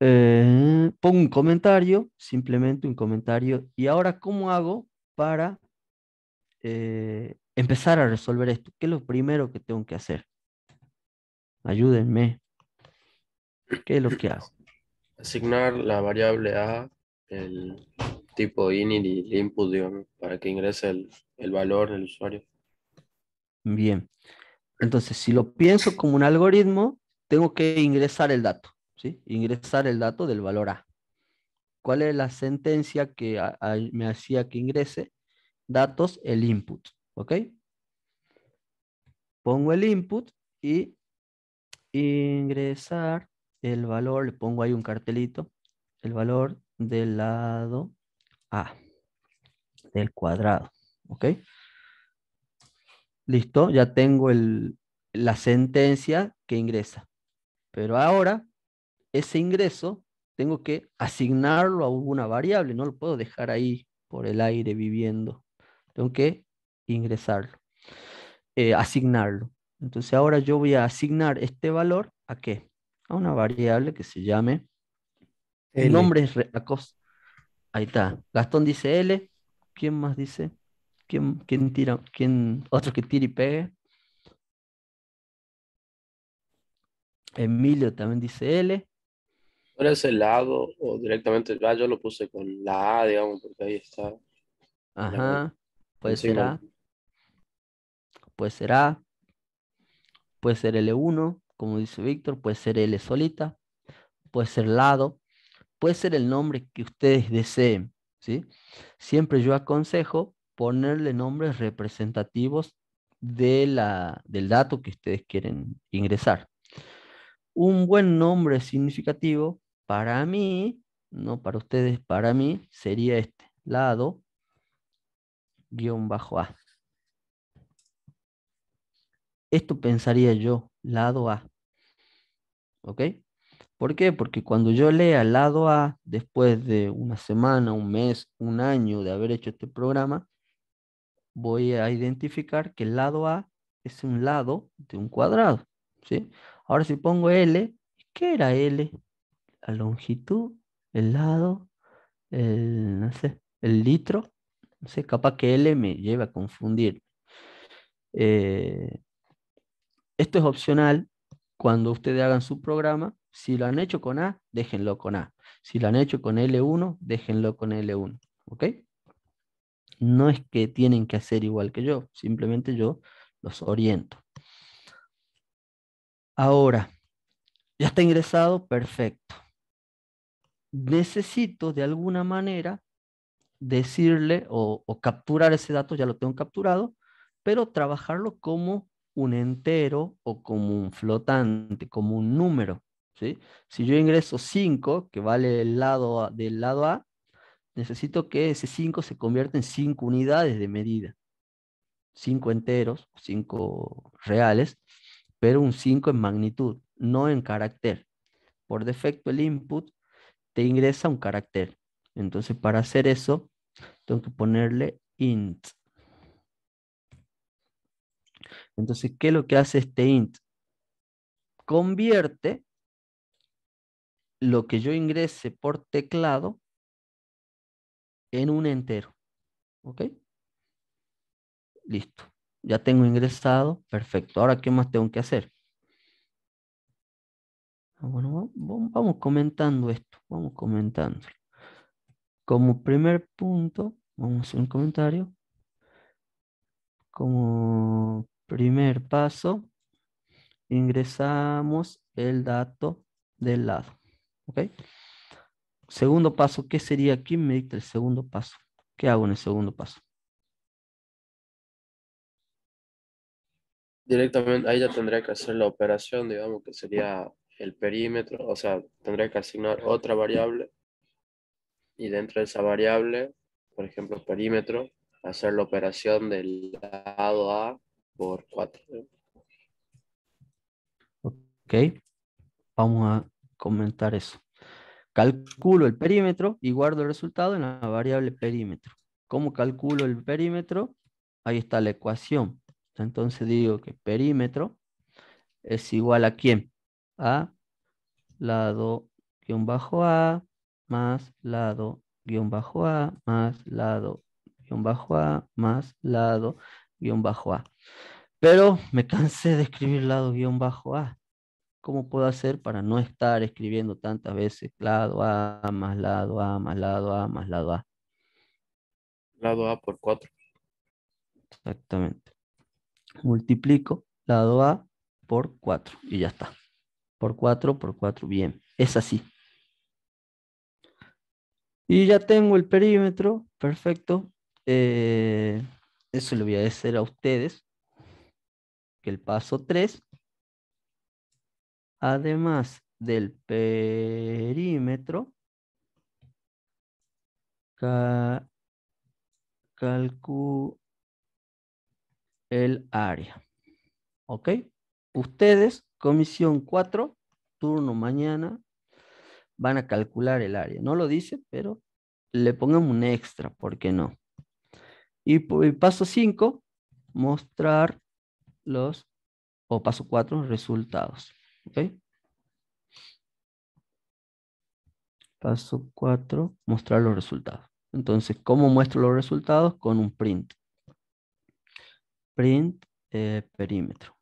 Speaker 1: Eh, pongo un comentario, simplemente un comentario, y ahora cómo hago para eh, empezar a resolver esto. ¿Qué es lo primero que tengo que hacer? Ayúdenme. ¿Qué es lo que hago?
Speaker 3: Asignar la variable a el tipo init y el input, para que ingrese el valor del usuario.
Speaker 1: Bien. Entonces, si lo pienso como un algoritmo, tengo que ingresar el dato. ¿sí? ingresar el dato del valor A. ¿Cuál es la sentencia que me hacía que ingrese? Datos, el input, ¿ok? Pongo el input y ingresar el valor, le pongo ahí un cartelito, el valor del lado A, del cuadrado, ¿ok? Listo, ya tengo la sentencia que ingresa. Pero ahora ese ingreso tengo que asignarlo a alguna variable, no lo puedo dejar ahí por el aire viviendo. Tengo que ingresarlo, eh, asignarlo. Entonces ahora yo voy a asignar este valor a qué? A una variable que se llame... El nombre es... la cosa. Ahí está. Gastón dice L. ¿Quién más dice? ¿Quién, quién tira? ¿Quién? Otro que tire y pegue. Emilio también dice L.
Speaker 3: Por ese lado, o directamente, ya yo lo puse con la A, digamos, porque ahí está.
Speaker 1: Ajá, puede ser A puede ser A Puede ser L1, como dice Víctor, puede ser L solita, puede ser lado, puede ser el nombre que ustedes deseen, ¿sí? Siempre yo aconsejo ponerle nombres representativos de la, del dato que ustedes quieren ingresar. Un buen nombre significativo para mí, no para ustedes, para mí sería este lado guión bajo A. Esto pensaría yo, lado A. ¿Ok? ¿Por qué? Porque cuando yo lea lado A, después de una semana, un mes, un año de haber hecho este programa, voy a identificar que el lado A es un lado de un cuadrado. ¿sí? Ahora si pongo L, ¿qué era L? la longitud, el lado, el, no sé, el litro. No sé, capaz que L me lleva a confundir. Eh, esto es opcional. Cuando ustedes hagan su programa, si lo han hecho con A, déjenlo con A. Si lo han hecho con L1, déjenlo con L1. ¿Ok? No es que tienen que hacer igual que yo, simplemente yo los oriento. Ahora, ya está ingresado, perfecto necesito de alguna manera decirle o, capturar ese dato, ya lo tengo capturado, pero trabajarlo como un entero o como un flotante, como un número. Si yo ingreso 5, que vale el lado del lado A, necesito que ese 5 se convierta en 5 unidades de medida. 5 enteros, 5 reales, pero un 5 en magnitud, no en carácter. Por defecto el input ingresa un carácter. Entonces, para hacer eso, tengo que ponerle int. Entonces, ¿qué es lo que hace este int? Convierte lo que yo ingrese por teclado en un entero. ¿Ok? Listo. Ya tengo ingresado. Perfecto. Ahora, ¿qué más tengo que hacer? Ah, bueno, vamos comentando esto vamos comentando. Como primer punto, vamos a hacer un comentario. Como primer paso, ingresamos el dato del lado. ¿Ok? Segundo paso, ¿qué sería aquí? Me dicta el segundo paso. ¿Qué hago en el segundo paso?
Speaker 3: Directamente ahí ya tendría que hacer la operación, digamos que sería el perímetro, o sea, tendría que asignar otra variable y dentro de esa variable, por ejemplo, perímetro, hacer la operación del lado A por 4.
Speaker 1: Ok, vamos a comentar eso. Calculo el perímetro y guardo el resultado en la variable perímetro. ¿Cómo calculo el perímetro? Ahí está la ecuación. Entonces digo que perímetro es igual a quién? a lado guión bajo a más lado guión bajo a más lado guión bajo a más lado guión bajo a. Pero me cansé de escribir lado guión bajo a. ¿Cómo puedo hacer para no estar escribiendo tantas veces lado a más lado a más lado a más lado a?
Speaker 3: Lado a por 4.
Speaker 1: Exactamente. Multiplico lado a por 4 y ya está por 4 por 4. Bien, es así. Y ya tengo el perímetro, perfecto. Eh, eso le voy a decir a ustedes. Que el paso 3, además del perímetro, cal el área. ¿Ok? Ustedes Comisión 4, turno mañana, van a calcular el área. No lo dice, pero le pongamos un extra, ¿por qué no? Y paso 5, mostrar los, o paso 4, resultados. Paso 4, mostrar los resultados. Entonces, ¿cómo muestro los resultados? Con un print. Print eh, perímetro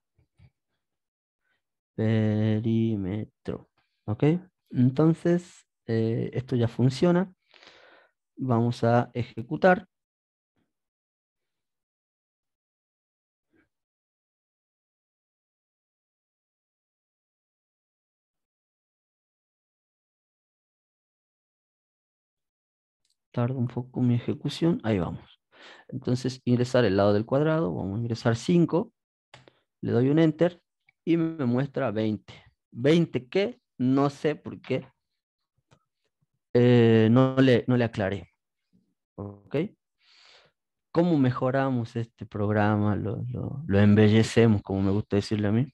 Speaker 1: perímetro. ¿Ok? Entonces, eh, esto ya funciona. Vamos a ejecutar. Tarda un poco mi ejecución. Ahí vamos. Entonces, ingresar el lado del cuadrado. Vamos a ingresar 5. Le doy un enter y me muestra 20. 20 que no sé por qué eh, no, le, no le aclaré. ¿Ok? ¿Cómo mejoramos este programa? Lo, lo embellecemos, como me gusta decirle a mí.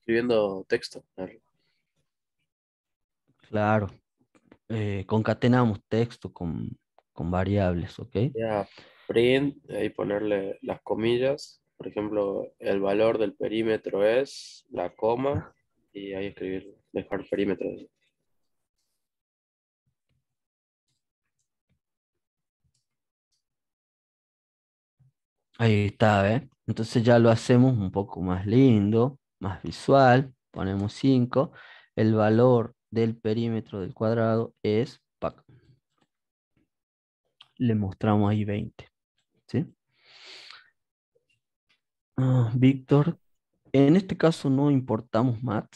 Speaker 3: Escribiendo texto.
Speaker 1: Claro. Eh, concatenamos texto con, variables, ¿ok?
Speaker 3: print, ahí ponerle las comillas, por ejemplo, el valor del perímetro es la coma, y ahí escribir, dejar perímetro.
Speaker 1: Ahí está, ¿eh? Entonces ya lo hacemos un poco más lindo, más visual, ponemos 5, el valor del perímetro del cuadrado es PAC. Le mostramos ahí 20. ¿sí? Ah, Víctor, en este caso no importamos mat.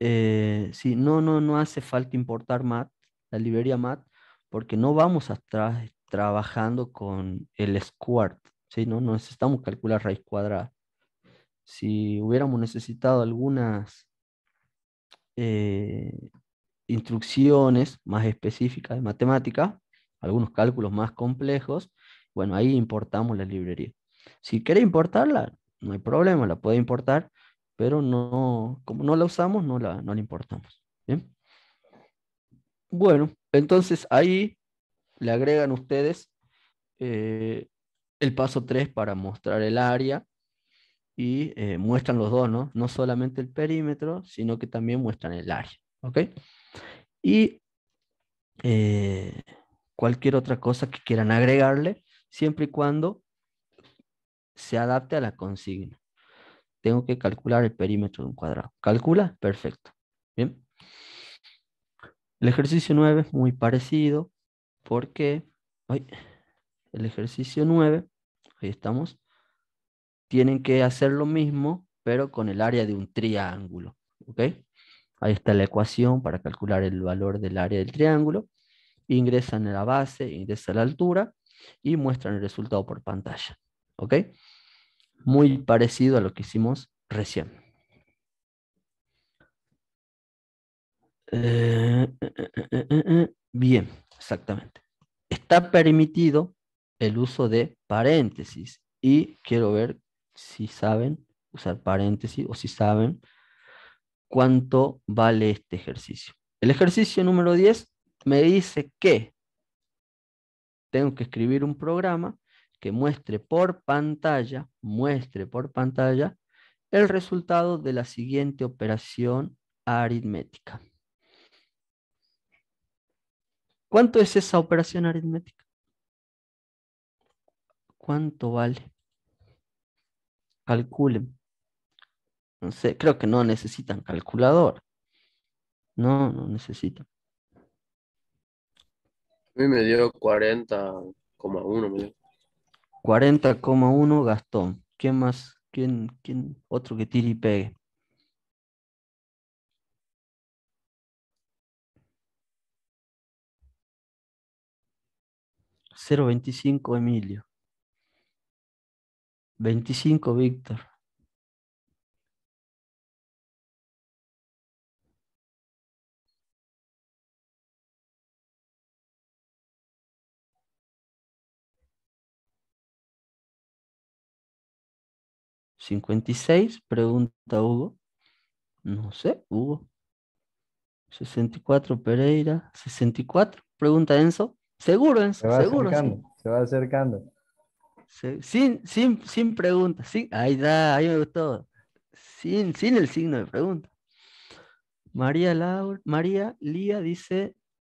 Speaker 1: Eh, no, no, no hace falta importar MAT, la librería MAT, porque no vamos a estar trabajando con el square ¿sí? No, no necesitamos calcular raíz cuadrada. Si hubiéramos necesitado algunas eh, instrucciones más específicas de matemática, algunos cálculos más complejos, bueno, ahí importamos la librería. Si quiere importarla, no hay problema, la puede importar, pero no, como no la usamos, no la, importamos. ¿bien? Bueno, entonces ahí le agregan ustedes eh, el paso 3 para mostrar el área y eh, muestran los dos, ¿no? No solamente el perímetro, sino que también muestran el área, ¿ok? Y eh, cualquier otra cosa que quieran agregarle, siempre y cuando se adapte a la consigna. Tengo que calcular el perímetro de un cuadrado. ¿Calcula? Perfecto. Bien. El ejercicio 9 es muy parecido porque el ejercicio 9, ahí estamos, tienen que hacer lo mismo, pero con el área de un triángulo. ¿Ok? Ahí está la ecuación para calcular el valor del área del triángulo. Ingresan a la base, ingresan a la altura y muestran el resultado por pantalla. ¿Ok? Muy parecido a lo que hicimos recién. Eh, eh, eh, bien, exactamente. Está permitido el uso de paréntesis y quiero ver si saben usar paréntesis o si saben cuánto vale este ejercicio. El ejercicio número 10 me dice que tengo que escribir un programa que muestre por pantalla, muestre por pantalla el resultado de la siguiente operación aritmética. ¿Cuánto es esa operación aritmética? ¿Cuánto vale? Calculen creo que no necesitan calculador No, no necesitan. A
Speaker 3: mí me dio 40,1. Me dio.
Speaker 1: 40,1 Gastón. ¿Quién más? ¿Quién, quién otro que tire y pegue?
Speaker 2: 0,25 Emilio. 25 Víctor. 56,
Speaker 1: pregunta Hugo. No sé, Hugo. 64, Pereira. 64, pregunta Enzo. Seguro, Enzo, se va seguro. Acercando, Se va acercando. sin, sin, sin pregunta. sí, ahí da, ahí me gustó. Sin, sin el signo de pregunta. María, Laura, María Lía dice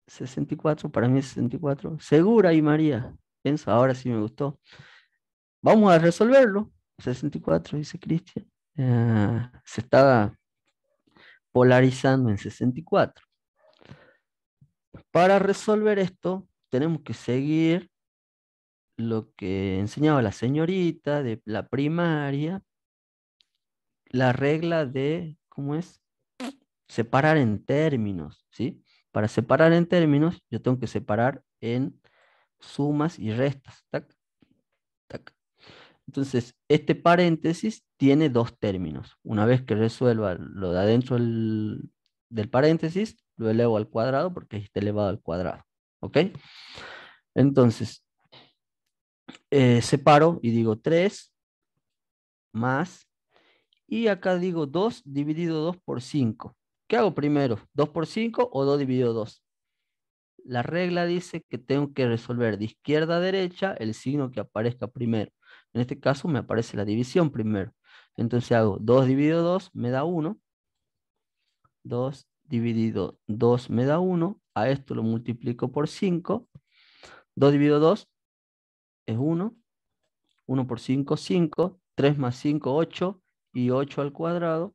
Speaker 1: 64, para mí es 64. Segura y María. Enzo, ahora sí me gustó. Vamos a resolverlo. 64, dice Cristian, eh, se estaba polarizando en 64. Para resolver esto, tenemos que seguir lo que enseñaba la señorita de la primaria, la regla de, ¿cómo es? Separar en términos, ¿sí? Para separar en términos, yo tengo que separar en sumas y restas. Entonces, este paréntesis tiene dos términos. Una vez que resuelva lo de adentro del, paréntesis, lo elevo al cuadrado porque está elevado al cuadrado. ¿Ok? Entonces, eh, separo y digo 3 más, y acá digo 2 dividido 2 por 5. ¿Qué hago primero? ¿2 por 5 o 2 dividido 2? La regla dice que tengo que resolver de izquierda a derecha el signo que aparezca primero. En este caso me aparece la división primero. Entonces hago 2 dividido 2 me da 1. 2 dividido 2 me da 1. A esto lo multiplico por 5. 2 dividido 2 es 1. 1 por 5, 5. 3 más 5, 8. Y 8 al cuadrado,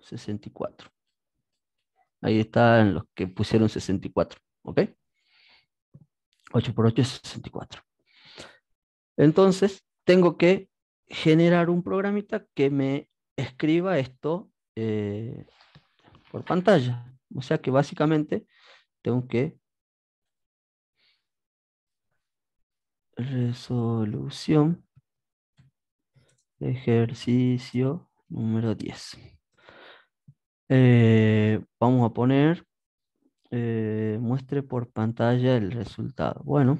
Speaker 1: 64. Ahí están los que pusieron 64. ¿Ok? 8 por 8 es 64. Entonces, tengo que generar un programita que me escriba esto eh, por pantalla. O sea que básicamente tengo que resolución ejercicio número 10. Eh, vamos a poner eh, muestre por pantalla el resultado. Bueno,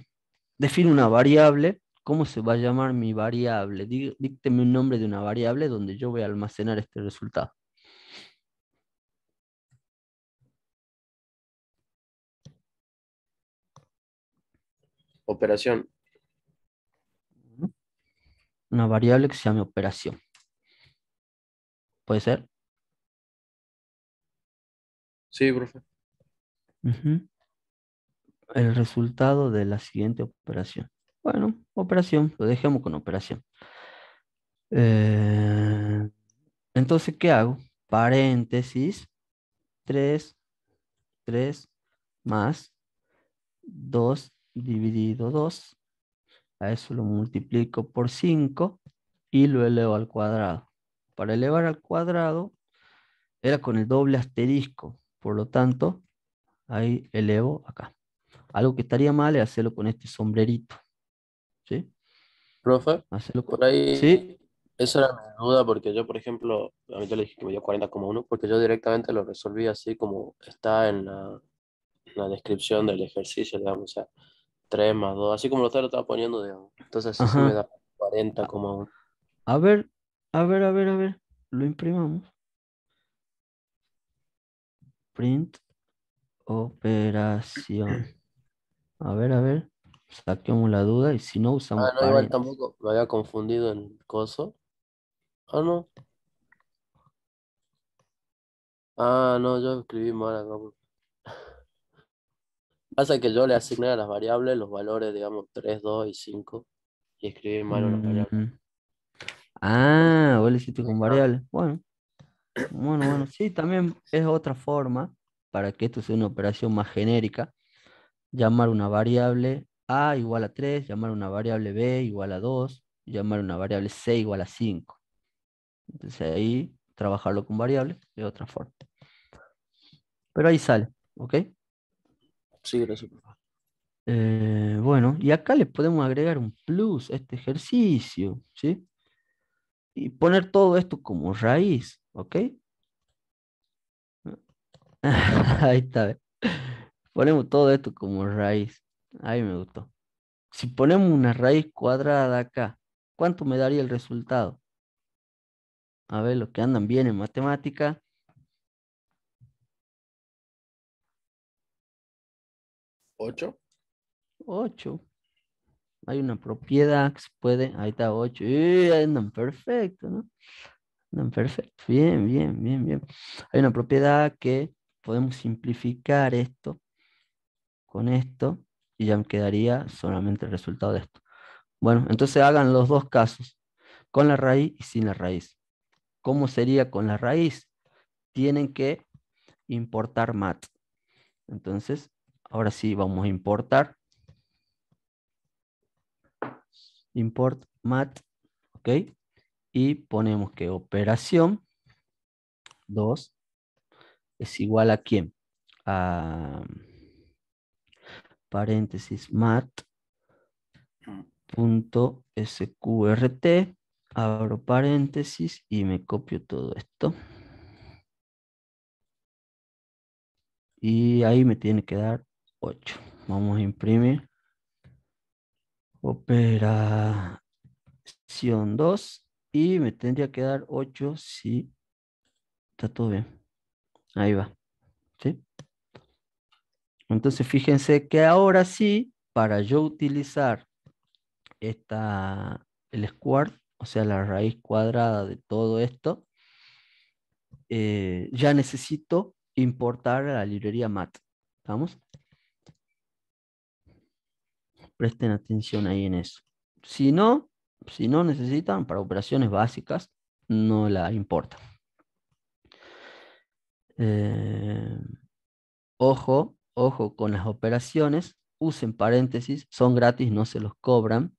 Speaker 1: defino una variable ¿Cómo se va a llamar mi variable? dícteme un nombre de una variable donde yo voy a almacenar este resultado.
Speaker 2: Operación.
Speaker 1: Una variable que se llame operación. ¿Puede ser? Sí, profe. El resultado de la siguiente operación. Bueno, operación, lo dejemos con operación. Eh, entonces, ¿qué hago? Paréntesis, 3, 3 más 2 dividido 2. A eso lo multiplico por 5 y lo elevo al cuadrado. Para elevar al cuadrado era con el doble asterisco. Por lo tanto, ahí elevo acá. Algo que estaría mal es hacerlo con este sombrerito
Speaker 3: profe. Por ahí, ¿Sí? esa era mi duda, porque yo, por ejemplo, a mí yo le dije que me dio 40,1, porque yo directamente lo resolví así como está en la, descripción del ejercicio, digamos, o sea, 3 más 2, así como lo estaba, poniendo, digamos. Entonces, así sí me da 40,1.
Speaker 1: A ver, a ver, a ver, a ver, lo imprimamos. Print operación. A ver, a ver. Saquemos la duda y si no usamos. Ah, no, igual
Speaker 3: tampoco me había confundido en coso. Ah, no. Ah, no, yo escribí mal acá. Pues. Pasa que yo le asigné a las variables los valores, digamos, 3, 2 y 5. Y escribí mal una mm.
Speaker 1: variable. Ah, vos le hiciste con variables. Bueno. Bueno, bueno, sí, también es otra forma para que esto sea una operación más genérica, llamar una variable a igual a 3, llamar una variable b igual a 2, llamar una variable c igual a 5. Entonces ahí trabajarlo con variables de otra forma. Pero ahí sale, ¿ok? Sí, gracias. Eh, bueno, y acá le podemos agregar un plus a este ejercicio, ¿sí? Y poner todo esto como raíz, ¿ok? ahí está. Ponemos todo esto como raíz. Ahí me gustó. Si ponemos una raíz cuadrada acá, ¿cuánto me daría el resultado? A ver, los que andan bien en matemática. ¿Ocho? Ocho. Hay una propiedad que se puede... Ahí está, ocho. Andan perfecto, ¿no? Andan perfecto. Bien, bien, bien, bien. Hay una propiedad que podemos simplificar esto con esto y ya me quedaría solamente el resultado de esto. Bueno, entonces hagan los dos casos, con la raíz y sin la raíz. ¿Cómo sería con la raíz? Tienen que importar mat. Entonces, ahora sí vamos a importar. Import mat, ¿ok? Y ponemos que operación 2 es igual a quién? A paréntesis mat.sqrt, mm. sqrt abro paréntesis y me copio todo esto y ahí me tiene que dar 8 vamos a imprimir operación 2 y me tendría que dar 8 si está todo bien ahí va ¿sí? Entonces, fíjense que ahora sí, para yo utilizar el square, o sea, la raíz cuadrada de todo esto, eh, ya necesito importar a la librería MAT. ¿Vamos? Presten atención ahí en eso. Si no, si no necesitan para operaciones básicas, no la importan. Eh, ojo, ojo con las operaciones, usen paréntesis, son gratis, no se los cobran.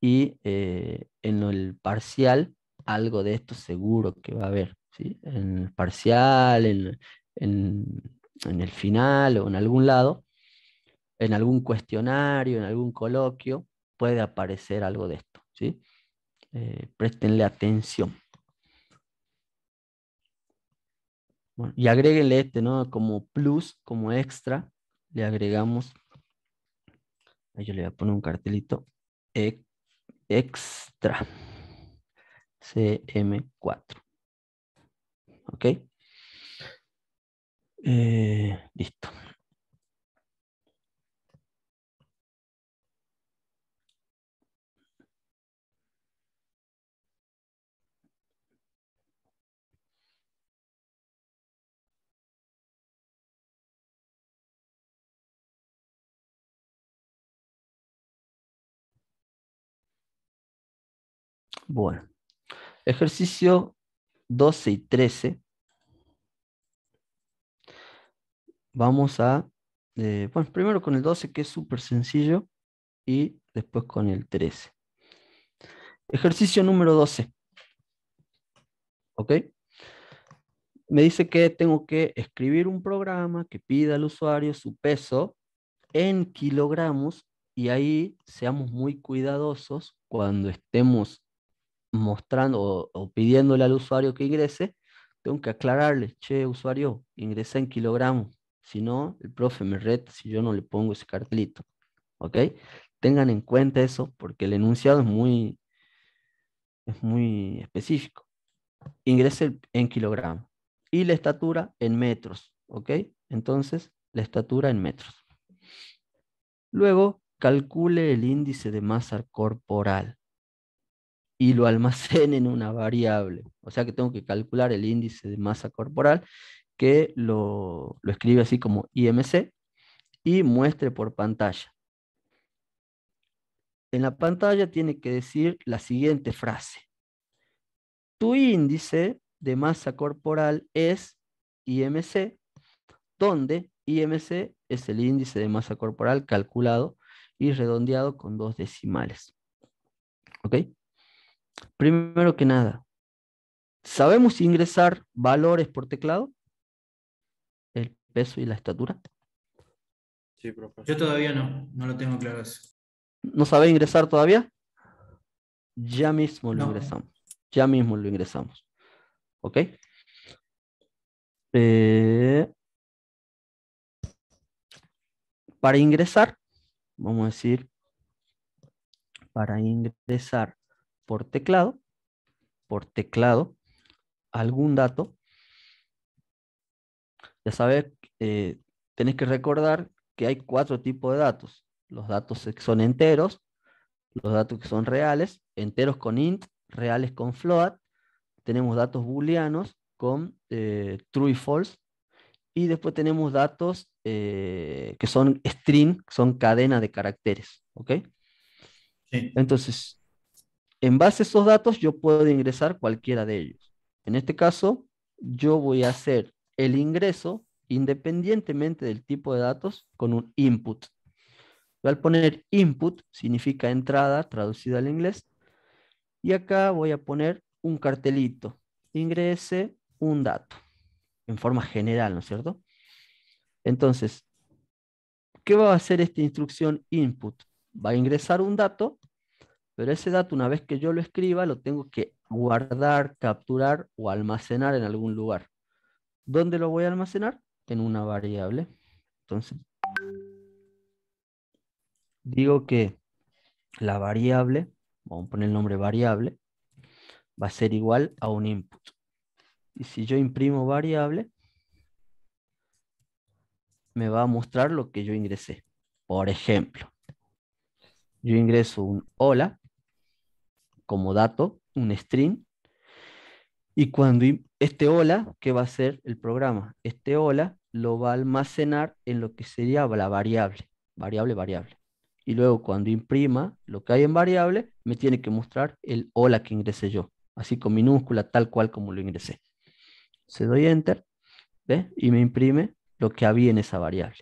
Speaker 1: Y eh, en el parcial, algo de esto seguro que va a haber. En el parcial, en, el final o en algún lado, en algún cuestionario, en algún coloquio, puede aparecer algo de esto. ¿sí? Eh, atención. y agréguenle este, ¿no? Como plus, como extra, le agregamos, ahí yo le voy a poner un cartelito, e, extra, CM4. ¿Ok? Eh,
Speaker 2: listo. Bueno, ejercicio
Speaker 1: 12 y 13. Vamos a, eh, bueno, primero con el 12 que es súper sencillo y después con el 13. Ejercicio número 12. ¿Ok? Me dice que tengo que escribir un programa que pida al usuario su peso en kilogramos y ahí seamos muy cuidadosos cuando estemos mostrando o, pidiéndole al usuario que ingrese, tengo que aclararle, che, usuario, ingrese en kilogramos. Si no, el profe me reta si yo no le pongo ese cartelito. ¿Ok? Tengan en cuenta eso porque el enunciado es muy, es muy específico. Ingrese en kilogramos. Y la estatura en metros. ¿Ok? Entonces, la estatura en metros. Luego, calcule el índice de masa corporal y lo almacene en una variable. O sea que tengo que calcular el índice de masa corporal que lo, lo escribe así como IMC y muestre por pantalla. En la pantalla tiene que decir la siguiente frase. Tu índice de masa corporal es IMC, donde IMC es el índice de masa corporal calculado y redondeado con dos decimales. ¿Ok? Primero que nada, ¿sabemos ingresar valores por teclado? El peso y la estatura.
Speaker 3: Sí, profesor. Yo todavía no, no lo tengo claro
Speaker 1: ¿No sabe ingresar todavía? Ya mismo lo ingresamos. Ya mismo lo ingresamos. ¿Ok? Eh, para ingresar, vamos a decir, para ingresar por teclado, por teclado, algún dato. Ya sabes, Tienes eh, tenés que recordar que hay cuatro tipos de datos. Los datos que son enteros, los datos que son reales, enteros con int, reales con float, tenemos datos booleanos con eh, true y false, y después tenemos datos eh, que son string, son cadenas de caracteres, ¿ok? Sí. Entonces, en base a esos datos yo puedo ingresar cualquiera de ellos. En este caso, yo voy a hacer el ingreso independientemente del tipo de datos con un input. Al poner input significa entrada traducida al inglés. Y acá voy a poner un cartelito. Ingrese un dato en forma general, ¿no es cierto? Entonces, ¿qué va a hacer esta instrucción input? Va a ingresar un dato pero ese dato, una vez que yo lo escriba, lo tengo que guardar, capturar o almacenar en algún lugar. ¿Dónde lo voy a almacenar? En una variable. Entonces, digo que la variable, vamos a poner el nombre variable, va a ser igual a un input. Y si yo imprimo variable, me va a mostrar lo que yo ingresé. Por ejemplo, yo ingreso un hola como dato, un string. Y cuando este hola, ¿qué va a hacer el programa? Este hola lo va a almacenar en lo que sería la variable, variable, variable. Y luego cuando imprima lo que hay en variable, me tiene que mostrar el hola que ingresé yo, así con minúscula, tal cual como lo ingresé. Se doy enter, Y me imprime lo que había en esa variable.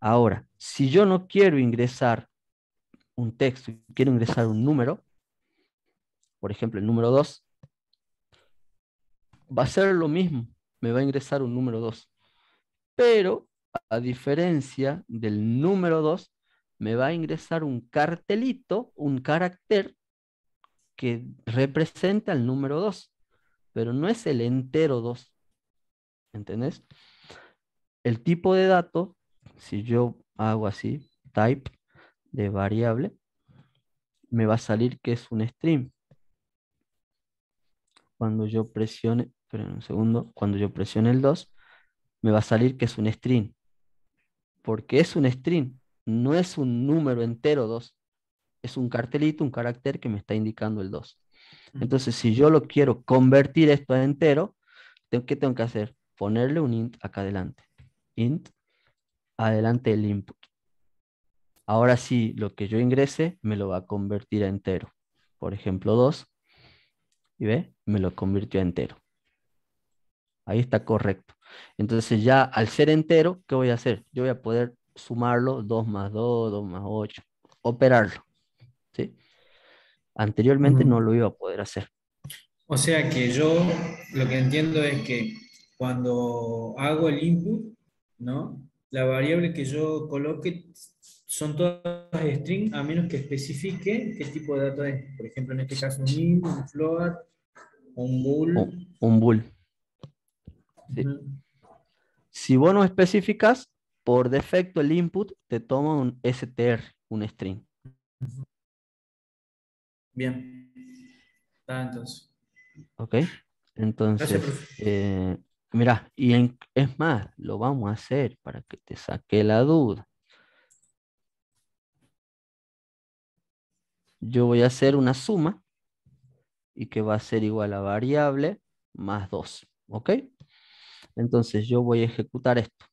Speaker 1: Ahora, si yo no quiero ingresar un texto y quiero ingresar un número, por ejemplo el número 2, va a ser lo mismo, me va a ingresar un número 2. Pero, a diferencia del número 2, me va a ingresar un cartelito, un carácter que representa el número 2, pero no es el entero 2. ¿Entendés? El tipo de dato, si yo hago así, type, de variable, me va a salir que es un string. Cuando yo presione, esperen un segundo, cuando yo presione el 2, me va a salir que es un string. Porque es un string, no es un número entero 2. Es un cartelito, un carácter que me está indicando el 2. Entonces, si yo lo quiero convertir esto a entero, ¿qué tengo que hacer? Ponerle un int acá adelante. Int, adelante el input. Ahora sí, lo que yo ingrese me lo va a convertir a entero. Por ejemplo, 2. ¿Y ve? Me lo convirtió a entero. Ahí está correcto. Entonces ya al ser entero, ¿qué voy a hacer? Yo voy a poder sumarlo 2 más 2, 2 más 8, operarlo. ¿sí? Anteriormente no lo iba a poder hacer. O sea que yo lo que entiendo es que cuando hago el input, ¿no? La variable que yo coloque son todas string a menos que especifique qué tipo de dato es. Por ejemplo, en este caso un int un float,
Speaker 3: un bool.
Speaker 1: Un, bool. Si vos no especificas, por defecto el input te toma un str, un string.
Speaker 3: Bien. entonces.
Speaker 1: Ok. Entonces, eh, mira, y es más, lo vamos a hacer para que te saque la duda. yo voy a hacer una suma y que va a ser igual a variable más 2. ¿Ok? Entonces yo voy a ejecutar esto.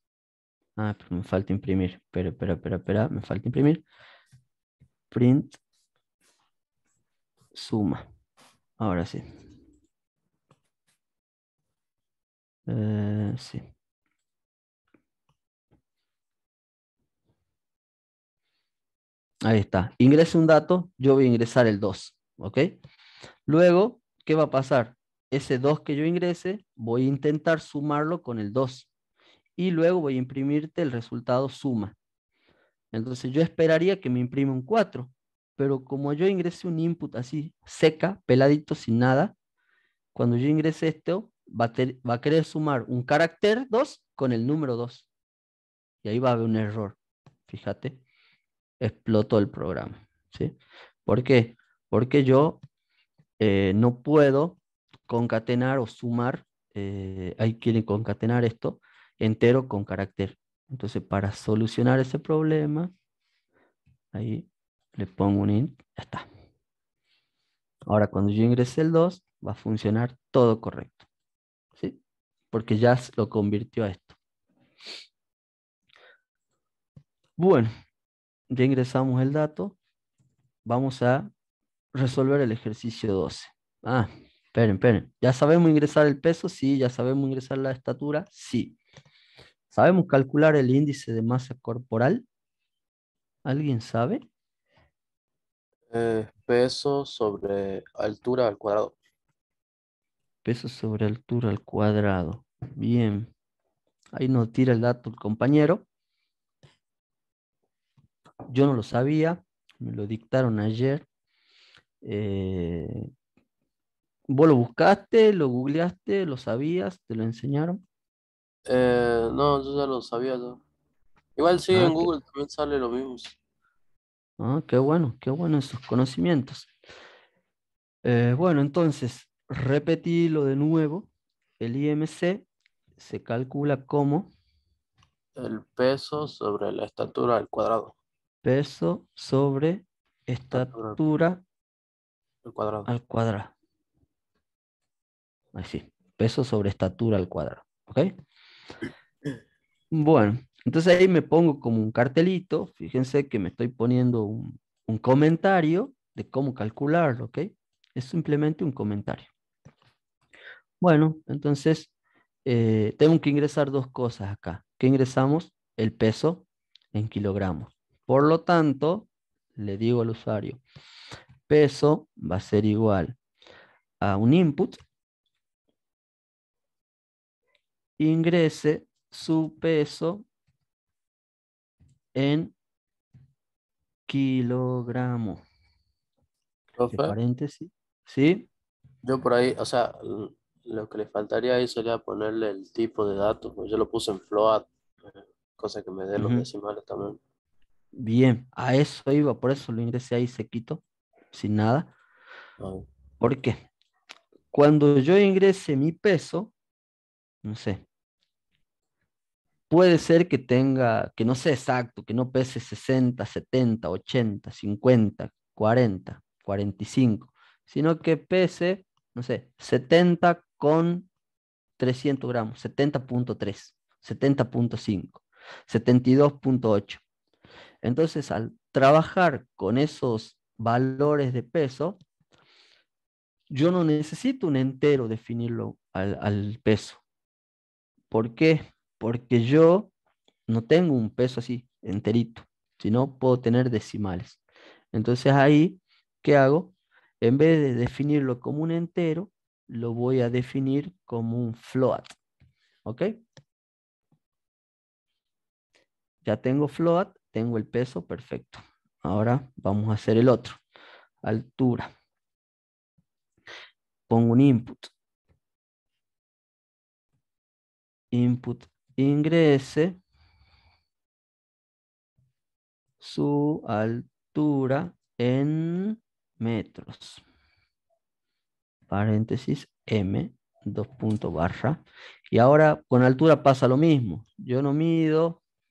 Speaker 1: Ah, pero me falta imprimir. Espera, espera, espera, espera. Me falta imprimir. Print suma. Ahora sí. Eh, sí. Ahí está. Ingrese un dato, yo voy a ingresar el 2. ¿Ok? Luego, ¿qué va a pasar? Ese 2 que yo ingrese, voy a intentar sumarlo con el 2. Y luego voy a imprimirte el resultado suma. Entonces yo esperaría que me imprima un 4. Pero como yo ingresé un input así, seca, peladito, sin nada, cuando yo ingrese esto, va a, va a querer sumar un carácter 2 con el número 2. Y ahí va a haber un error. Fíjate explotó el programa. ¿sí? ¿Por qué? Porque yo eh, no puedo concatenar o sumar, Ahí eh, hay concatenar esto, entero con carácter. Entonces, para solucionar ese problema, ahí le pongo un int, ya está. Ahora, cuando yo ingrese el 2, va a funcionar todo correcto. ¿sí? Porque ya lo convirtió a esto. Bueno, ya ingresamos el dato, vamos a resolver el ejercicio 12. Ah, esperen, esperen. ¿Ya sabemos ingresar el peso? Sí. ¿Ya sabemos ingresar la estatura? Sí. ¿Sabemos calcular el índice de masa corporal? ¿Alguien sabe?
Speaker 3: Eh, peso sobre altura al cuadrado.
Speaker 1: Peso sobre altura al cuadrado. Bien. Ahí nos tira el dato el compañero yo no lo sabía, me lo dictaron ayer. Eh, ¿Vos lo buscaste, lo googleaste, lo sabías, te lo enseñaron?
Speaker 3: Eh, no, yo ya lo sabía. Yo. Igual sí, ah, en Google también sale lo mismo.
Speaker 1: Ah, qué bueno, qué bueno esos conocimientos. Eh, bueno, entonces, repetílo de nuevo. El IMC se calcula como...
Speaker 3: El peso sobre la estatura al cuadrado
Speaker 1: peso sobre estatura
Speaker 3: al
Speaker 1: cuadrado. Así, peso sobre estatura al cuadrado. ¿Ok? Bueno, entonces ahí me pongo como un cartelito. Fíjense que me estoy poniendo un, comentario de cómo calcularlo, ¿ok? Es simplemente un comentario. Bueno, entonces eh, tengo que ingresar dos cosas acá. ¿Qué ingresamos? El peso en kilogramos. Por lo tanto, le digo al usuario, peso va a ser igual a un input, ingrese su peso en kilogramo. Profe, paréntesis. ¿Sí?
Speaker 3: Yo por ahí, o sea, lo que le faltaría ahí sería ponerle el tipo de datos, yo lo puse en float, eh, cosa que me dé los decimales también.
Speaker 1: Bien, a eso iba, por eso lo ingresé ahí sequito, sin nada. Ah. ¿Por Porque cuando yo ingrese mi peso, no sé, puede ser que tenga, que no sé exacto, que no pese 60, 70, 80, 50, 40, 45, sino que pese, no sé, 70 con 300 gramos, 70.3, 70.5, 72.8. Entonces, al trabajar con esos valores de peso, yo no necesito un entero definirlo al, peso. ¿Por qué? Porque yo no tengo un peso así enterito, sino puedo tener decimales. Entonces ahí, ¿qué hago? En vez de definirlo como un entero, lo voy a definir como un float. ¿Ok? Ya tengo float, tengo el peso, perfecto. Ahora vamos a hacer el otro. Altura. Pongo un input. Input ingrese su altura en metros. Paréntesis M, dos barra. Y ahora con altura pasa lo mismo. Yo no mido,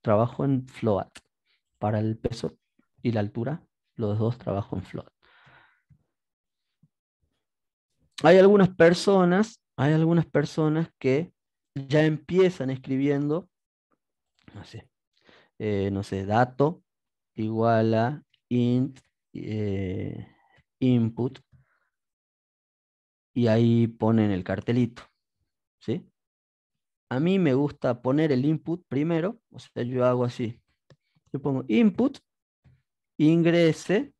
Speaker 1: trabajo en float. Para el peso y la altura, los dos trabajo en float. Hay algunas personas, hay algunas personas que ya empiezan escribiendo, no sé, eh, no sé, dato igual a int, eh, input y ahí ponen el cartelito, ¿sí? a mí me gusta poner el input primero, o sea, yo hago así. Yo pongo input, ingrese,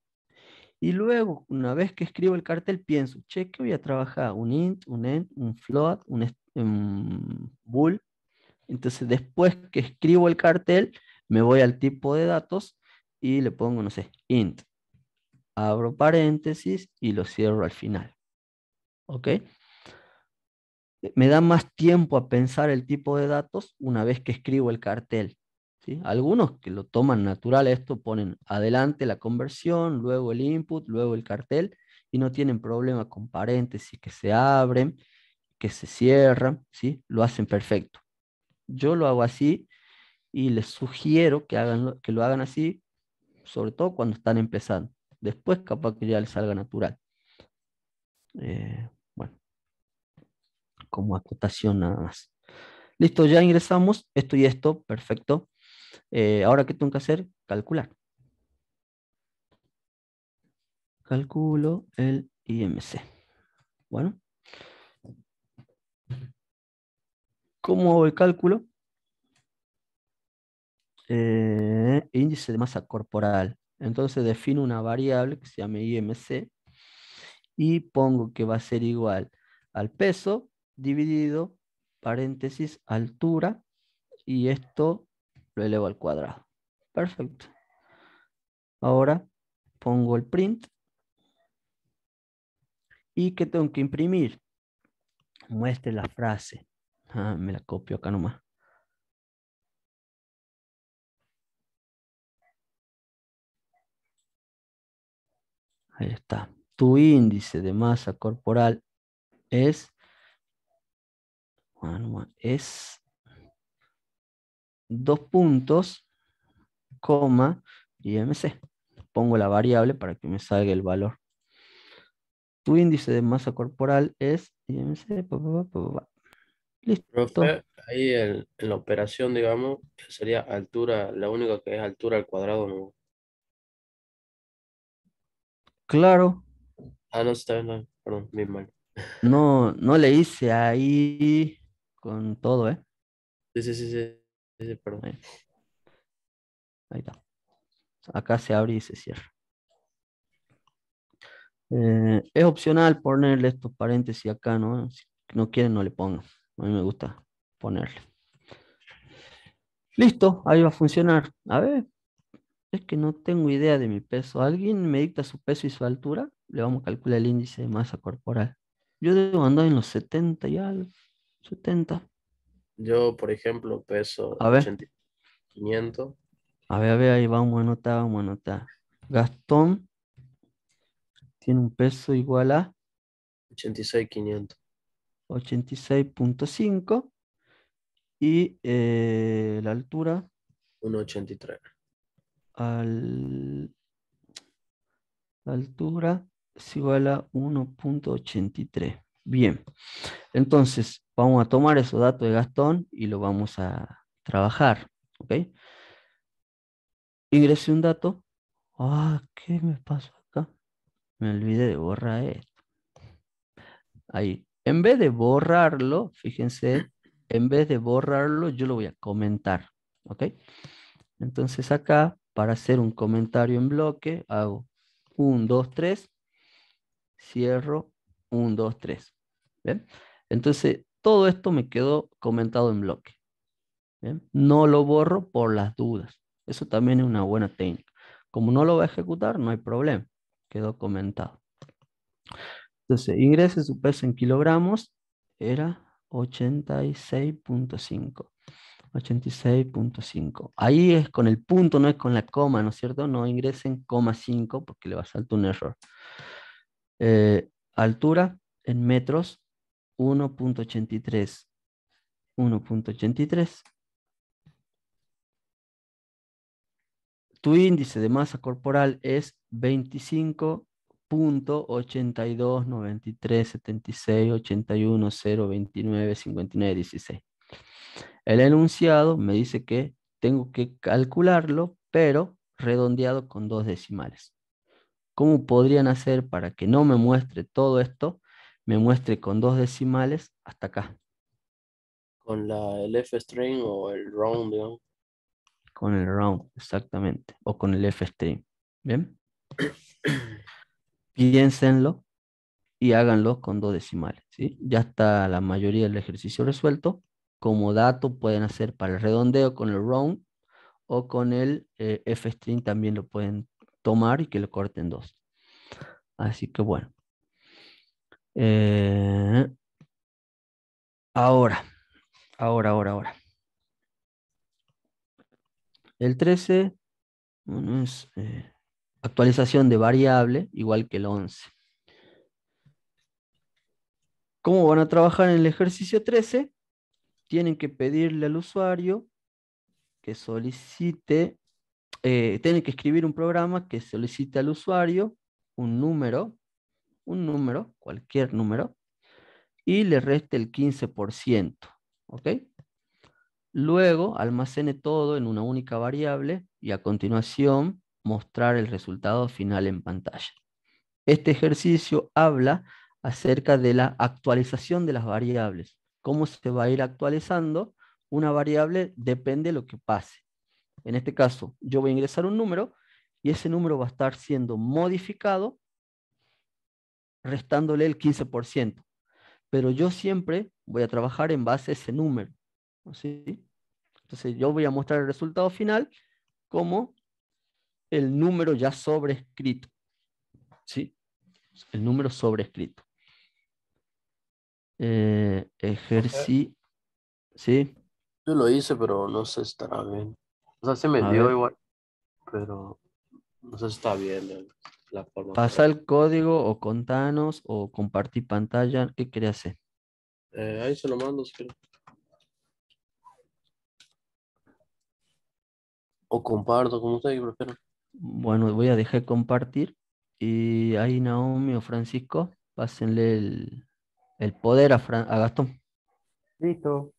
Speaker 1: y luego, una vez que escribo el cartel, pienso, che, voy a trabajar? Un int, un end, un float, un, un bool. Entonces, después que escribo el cartel, me voy al tipo de datos y le pongo, no sé, int. Abro paréntesis y lo cierro al final. ¿Ok? me da más tiempo a pensar el tipo de datos una vez que escribo el cartel. ¿sí? Algunos que lo toman natural esto ponen adelante la conversión, luego el input, luego el cartel y no tienen problema con paréntesis que se abren, que se cierran, ¿sí? lo hacen perfecto. Yo lo hago así y les sugiero que, hagan, que lo hagan así, sobre todo cuando están empezando. Después capaz que ya les salga natural. Eh, como acotación nada más. Listo, ya ingresamos esto y esto, perfecto. Eh, ahora, ¿qué tengo que hacer? Calcular. Calculo el IMC. Bueno. ¿Cómo hago el cálculo? Eh, índice de masa corporal. Entonces defino una variable que se llama IMC y pongo que va a ser igual al peso dividido, paréntesis, altura, y esto lo elevo al cuadrado. Perfecto. Ahora pongo el print. ¿Y qué tengo que imprimir? Muestre la frase. Ah, me la copio acá nomás. Ahí está. Tu índice de masa corporal es Ah, es dos puntos, coma, IMC. Pongo la variable para que me salga el valor. Tu índice de masa corporal es IMC.
Speaker 3: Listo. ahí en, la operación, digamos, sería altura, la única que es altura al cuadrado, Claro. Ah, no, está bien, perdón, mi mal.
Speaker 1: No, no le hice ahí con todo, ¿eh?
Speaker 3: Sí, sí, sí, sí, perdón.
Speaker 1: Ahí. está. Acá se abre y se cierra. Eh, es opcional ponerle estos paréntesis acá, ¿no? Si no quieren, no le pongan. A mí me gusta ponerle. Listo, ahí va a funcionar. A ver, es que no tengo idea de mi peso. ¿Alguien me dicta su peso y su altura? Le vamos a calcular el índice de masa corporal. Yo debo andar en los 70 y algo. 70.
Speaker 3: Yo, por ejemplo, peso a ver. 500.
Speaker 1: A ver, a ver, ahí vamos a anotar, vamos a anotar. Gastón tiene un peso igual a
Speaker 3: 86.500.
Speaker 1: 86.5 y eh, la altura
Speaker 3: 1.83.
Speaker 1: Al, la altura es igual a 1.83. Bien, entonces vamos a tomar esos datos de Gastón y lo vamos a trabajar. ¿Ok? Ingresé un dato.
Speaker 2: Ah, ¿qué me
Speaker 1: pasó acá? Me olvidé de borrar esto. Ahí. En vez de borrarlo, fíjense, en vez de borrarlo, yo lo voy a comentar. ¿Ok? Entonces acá, para hacer un comentario en bloque, hago 1, 2, 3, cierro, 1, 2, 3. ¿Ven? Entonces, todo esto me quedó comentado en bloque. No lo borro por las dudas. Eso también es una buena técnica. Como no lo va a ejecutar, no hay problema. Quedó comentado. Entonces, ingrese su peso en kilogramos. Era 86.5. 86.5. Ahí es con el punto, no es con la coma, ¿no es cierto? No en coma 5 porque le va a saltar un error. Eh, altura en metros, 1.83. 1.83. Tu índice de masa corporal es 25.82, 93, 76, 81, 0, 29, 59, 16. El enunciado me dice que tengo que calcularlo, pero redondeado con dos decimales. ¿Cómo podrían hacer para que no me muestre todo esto? me muestre con dos decimales hasta acá.
Speaker 3: Con la, el f-string o el round,
Speaker 1: Con el round, exactamente. O con el f-string. ¿Bien? Piénsenlo y háganlo con dos decimales. ¿sí? Ya está la mayoría del ejercicio resuelto. Como dato pueden hacer para el redondeo con el round o con el eh, f-string también lo pueden tomar y que lo corten dos. Así que bueno.
Speaker 3: Eh,
Speaker 1: ahora, ahora, ahora, ahora. El 13, es eh, actualización de variable, igual que el 11. ¿Cómo van a trabajar en el ejercicio 13? Tienen que pedirle al usuario que solicite, eh, tienen que escribir un programa que solicite al usuario un número un número, cualquier número, y le reste el 15%. ¿Ok? Luego almacene todo en una única variable y a continuación mostrar el resultado final en pantalla. Este ejercicio habla acerca de la actualización de las variables, cómo se va a ir actualizando una variable depende de lo que pase. En este caso, yo voy a ingresar un número y ese número va a estar siendo modificado restándole el 15%. Pero yo siempre voy a trabajar en base a ese número. ¿sí? Entonces yo voy a mostrar el resultado final como el número ya sobrescrito. ¿sí? El número sobrescrito. Eh, ejercí. ¿Sí?
Speaker 3: Yo lo hice, pero no sé estará bien. O sea, se me dio igual, pero no sé si está bien. Eh. Pasa el
Speaker 1: código o contanos o compartir pantalla. ¿Qué querías hacer?
Speaker 3: Eh, ahí se lo mando O comparto, como ustedes prefieren.
Speaker 1: Bueno, voy a dejar compartir. Y ahí Naomi o Francisco, pásenle el, el poder a, a Gastón. Listo.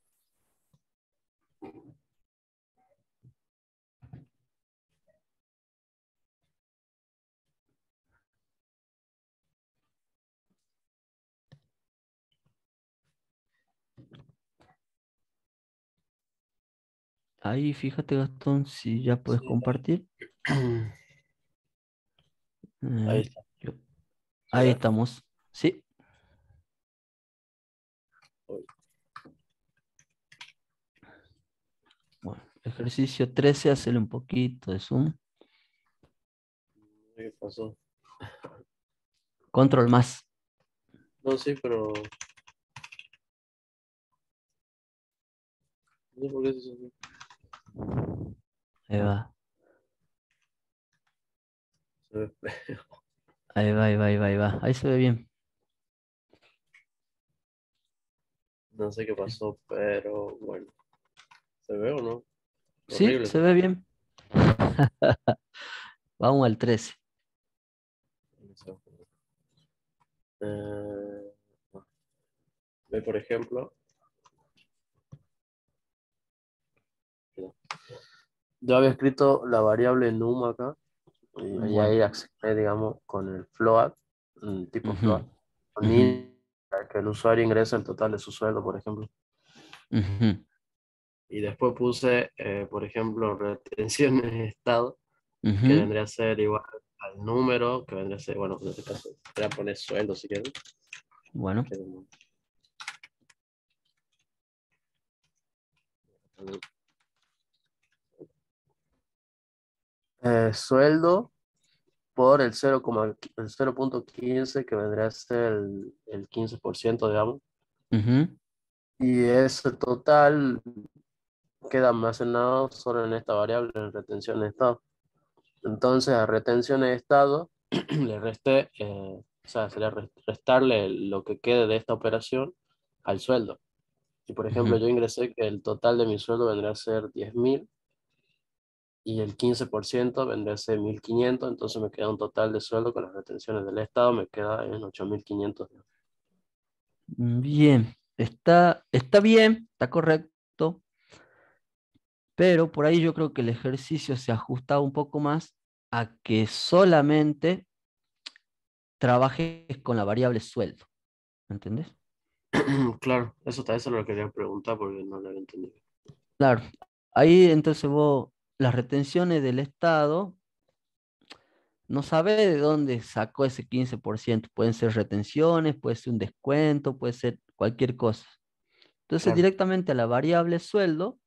Speaker 1: Ahí fíjate, Gastón, si ya puedes compartir. Ahí, estamos. Sí. Bueno, ejercicio 13, hacerle un poquito de zoom.
Speaker 3: ¿Qué pasó?
Speaker 1: Control más.
Speaker 3: No, sí, pero... No sé por qué se
Speaker 1: Ahí va. Ahí va, ahí va, ahí va, ahí va. Ahí se ve bien.
Speaker 3: No sé qué pasó, pero bueno. ¿Se ve o no? Sí, se ve
Speaker 1: bien. Vamos al 13.
Speaker 3: Eh, ve por ejemplo, yo había escrito la variable num acá y, ahí digamos, con el float, mm, tipo float, para que el usuario ingrese el total de su sueldo, por ejemplo. Y después puse, eh, por ejemplo, retenciones de estado, que vendría a ser igual al número, que vendría a ser, bueno, en este caso, voy a poner sueldo si quieren. Bueno. Eh, sueldo por el 0.15 que vendría a ser el, 15%, digamos. Y ese total queda almacenado solo en esta variable, en retención de estado. Entonces, a retención de estado le resté, eh, o sea, sería restarle lo que quede de esta operación al sueldo. Y por ejemplo, yo ingresé que el total de mi sueldo vendría a ser 10.000. mil y el 15% vendría a ser 1.500, entonces me queda un total de sueldo con las retenciones del Estado, me queda en 8.500.
Speaker 1: Bien, está, está bien, está correcto, pero por ahí yo creo que el ejercicio se ajusta un poco más a que solamente trabajes con la variable sueldo, ¿entendés?
Speaker 3: Claro, eso tal lo quería preguntar porque no lo había entendido.
Speaker 1: Claro, ahí entonces vos las retenciones del Estado, no sabe de dónde sacó ese 15%. Pueden ser retenciones, puede ser un descuento, puede ser cualquier cosa. Entonces, directamente a la variable sueldo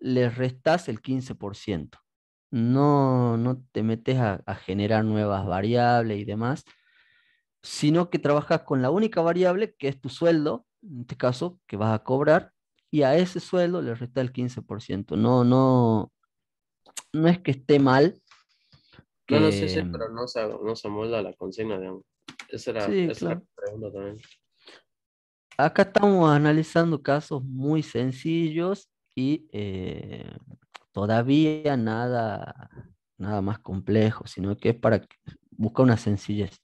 Speaker 1: le restas el 15%. No, no te metes a, a generar nuevas variables y demás, sino que trabajas con la única variable que es tu sueldo, en este caso, que vas a cobrar, y a ese sueldo le resta el 15%. No, no, no es que esté mal. No, no, sé
Speaker 3: pero no se, no la consigna, de Esa era, esa la pregunta también.
Speaker 1: Acá estamos analizando casos muy sencillos y eh, todavía nada, nada más complejo, sino que es para buscar una sencillez.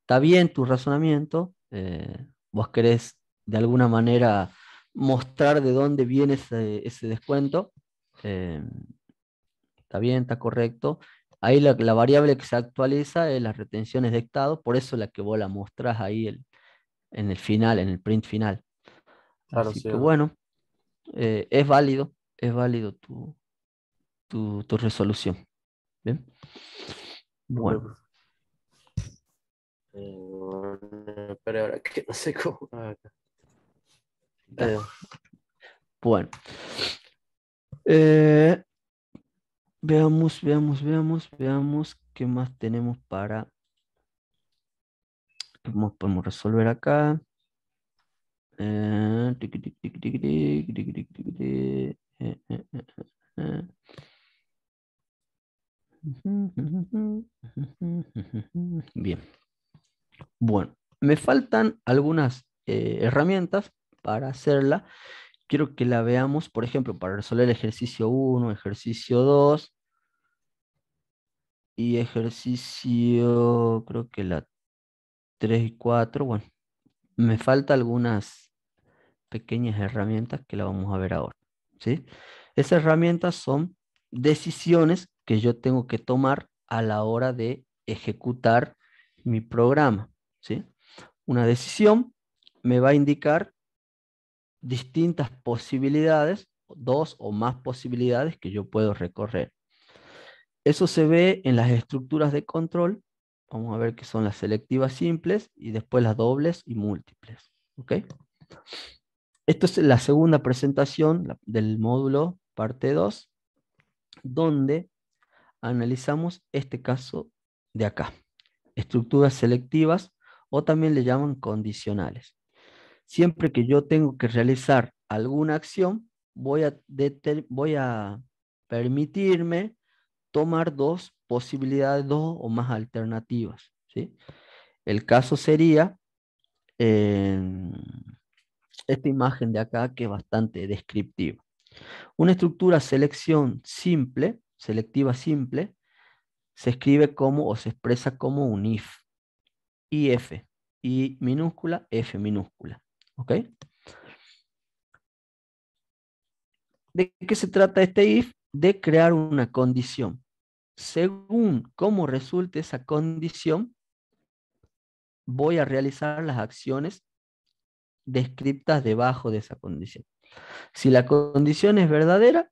Speaker 1: Está bien tu razonamiento, eh, vos querés de alguna manera mostrar de dónde viene ese, ese descuento, eh, Está bien, está correcto. Ahí la, variable que se actualiza es las retenciones de estado, por eso la que vos la mostrás ahí el, en el final, en el print final. Claro, Así que bueno, eh, es válido, es válido tu, tu, resolución. Bien. Bueno.
Speaker 3: Eh, pero ahora que no sé cómo.
Speaker 1: Eh. Bueno. Veamos, veamos, veamos, veamos qué más tenemos para... ¿Qué podemos resolver acá? Bien. Bueno, me faltan algunas eh, herramientas para hacerla quiero que la veamos, por ejemplo, para resolver el ejercicio 1, ejercicio 2 y ejercicio, creo que la 3 y 4. Bueno, me falta algunas pequeñas herramientas que la vamos a ver ahora. ¿sí? Esas herramientas son decisiones que yo tengo que tomar a la hora de ejecutar mi programa. ¿sí? Una decisión me va a indicar distintas posibilidades, dos o más posibilidades que yo puedo recorrer. Eso se ve en las estructuras de control. Vamos a ver que son las selectivas simples y después las dobles y múltiples. ¿ok? Esto es la segunda presentación del módulo parte 2, donde analizamos este caso de acá. Estructuras selectivas o también le llaman condicionales siempre que yo tengo que realizar alguna acción, voy a, permitirme tomar dos posibilidades, dos o más alternativas. El caso sería em, esta imagen de acá que es bastante descriptiva. Una estructura selección simple, selectiva simple, se escribe como o se expresa como un if. IF, I minúscula, F minúscula. ¿De qué se trata este if? De crear una condición. Según cómo resulte esa condición, voy a realizar las acciones descritas debajo de esa condición. Si la condición es verdadera,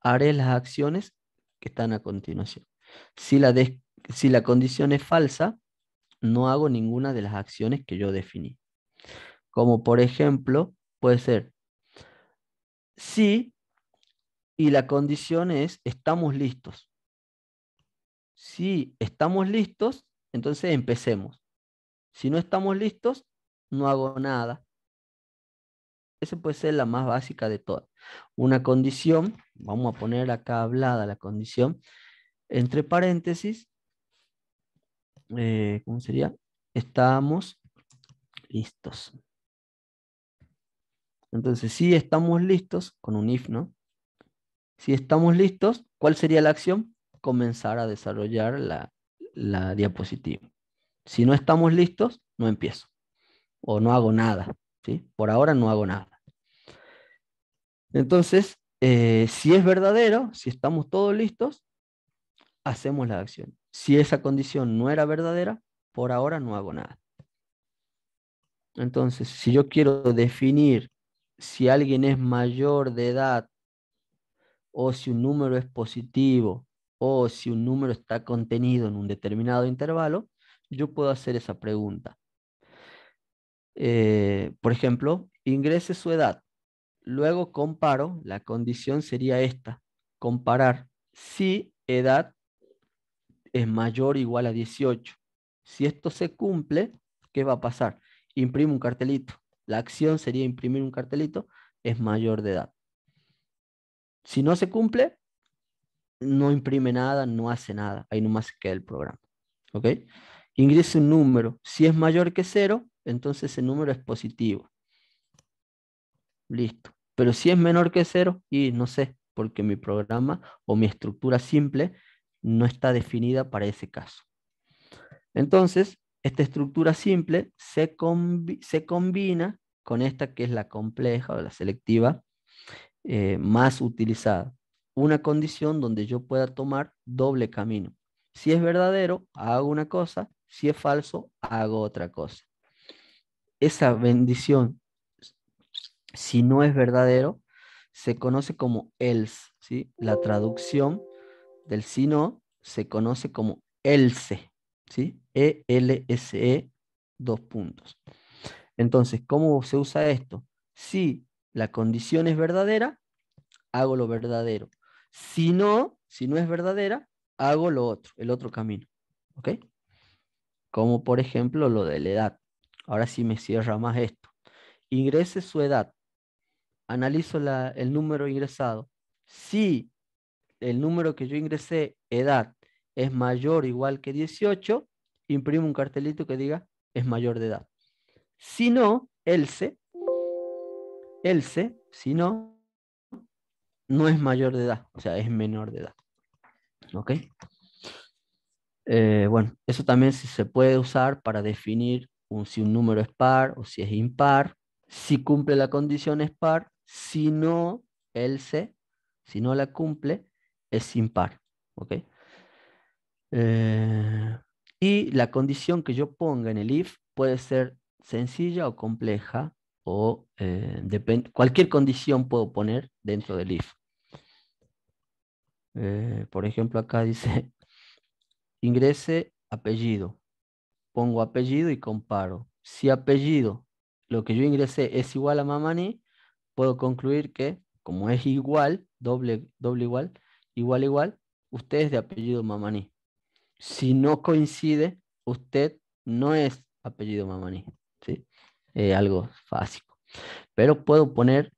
Speaker 1: haré las acciones que están a continuación. Si la, si la condición es falsa, no hago ninguna de las acciones que yo definí como por ejemplo puede ser sí y la condición es estamos listos. Si estamos listos, entonces empecemos. Si no estamos listos, no hago nada. Esa puede ser la más básica de todas. Una condición, vamos a poner acá hablada la condición, entre paréntesis, eh, ¿cómo sería? Estamos listos. Entonces, si estamos listos, con un if, ¿no? Si estamos listos, ¿cuál sería la acción? Comenzar a desarrollar la, diapositiva. Si no estamos listos, no empiezo. O no hago nada. ¿sí? Por ahora no hago nada. Entonces, eh, si es verdadero, si estamos todos listos, hacemos la acción. Si esa condición no era verdadera, por ahora no hago nada. Entonces, si yo quiero definir si alguien es mayor de edad o si un número es positivo o si un número está contenido en un determinado intervalo, yo puedo hacer esa pregunta. Eh, por ejemplo, ingrese su edad. Luego comparo, la condición sería esta, comparar si edad es mayor o igual a 18. Si esto se cumple, ¿qué va a pasar? Imprimo un cartelito la acción sería imprimir un cartelito, es mayor de edad. Si no se cumple, no imprime nada, no hace nada, ahí nomás queda el programa. ¿Ok? Ingrese un número, si es mayor que cero, entonces ese número es positivo. Listo. Pero si es menor que cero, y no sé, porque mi programa o mi estructura simple no está definida para ese caso. Entonces, esta estructura simple se combina con esta que es la compleja o la selectiva eh, más utilizada. Una condición donde yo pueda tomar doble camino. Si es verdadero, hago una cosa. Si es falso, hago otra cosa. Esa bendición, si no es verdadero, se conoce como else. La traducción del sino se conoce como else. e l -S -E, dos puntos. Entonces, ¿cómo se usa esto? Si la condición es verdadera, hago lo verdadero. Si no, si no es verdadera, hago lo otro, el otro camino. ¿Ok? Como por ejemplo lo de la edad. Ahora sí me cierra más esto. Ingrese su edad. Analizo el número ingresado. Si el número que yo ingresé, edad, es mayor o igual que 18, imprimo un cartelito que diga es mayor de edad. Si no, else, else, si no, no es mayor de edad, o sea, es menor de edad. ¿Ok? Eh, bueno, eso también se puede usar para definir un, si un número es par o si es impar, si cumple la condición es par, si no, else, si no la cumple, es impar. ¿Ok? Eh, y la condición que yo ponga en el if puede ser sencilla o compleja, o eh, cualquier condición puedo poner dentro del if. Eh, por ejemplo, acá dice, ingrese apellido. Pongo apellido y comparo. Si apellido, lo que yo ingresé es igual a Mamani, puedo concluir que, como es igual, doble, doble igual, igual, igual, usted es de apellido Mamani. Si no coincide, usted no es apellido Mamani. Eh, algo básico. Pero puedo poner,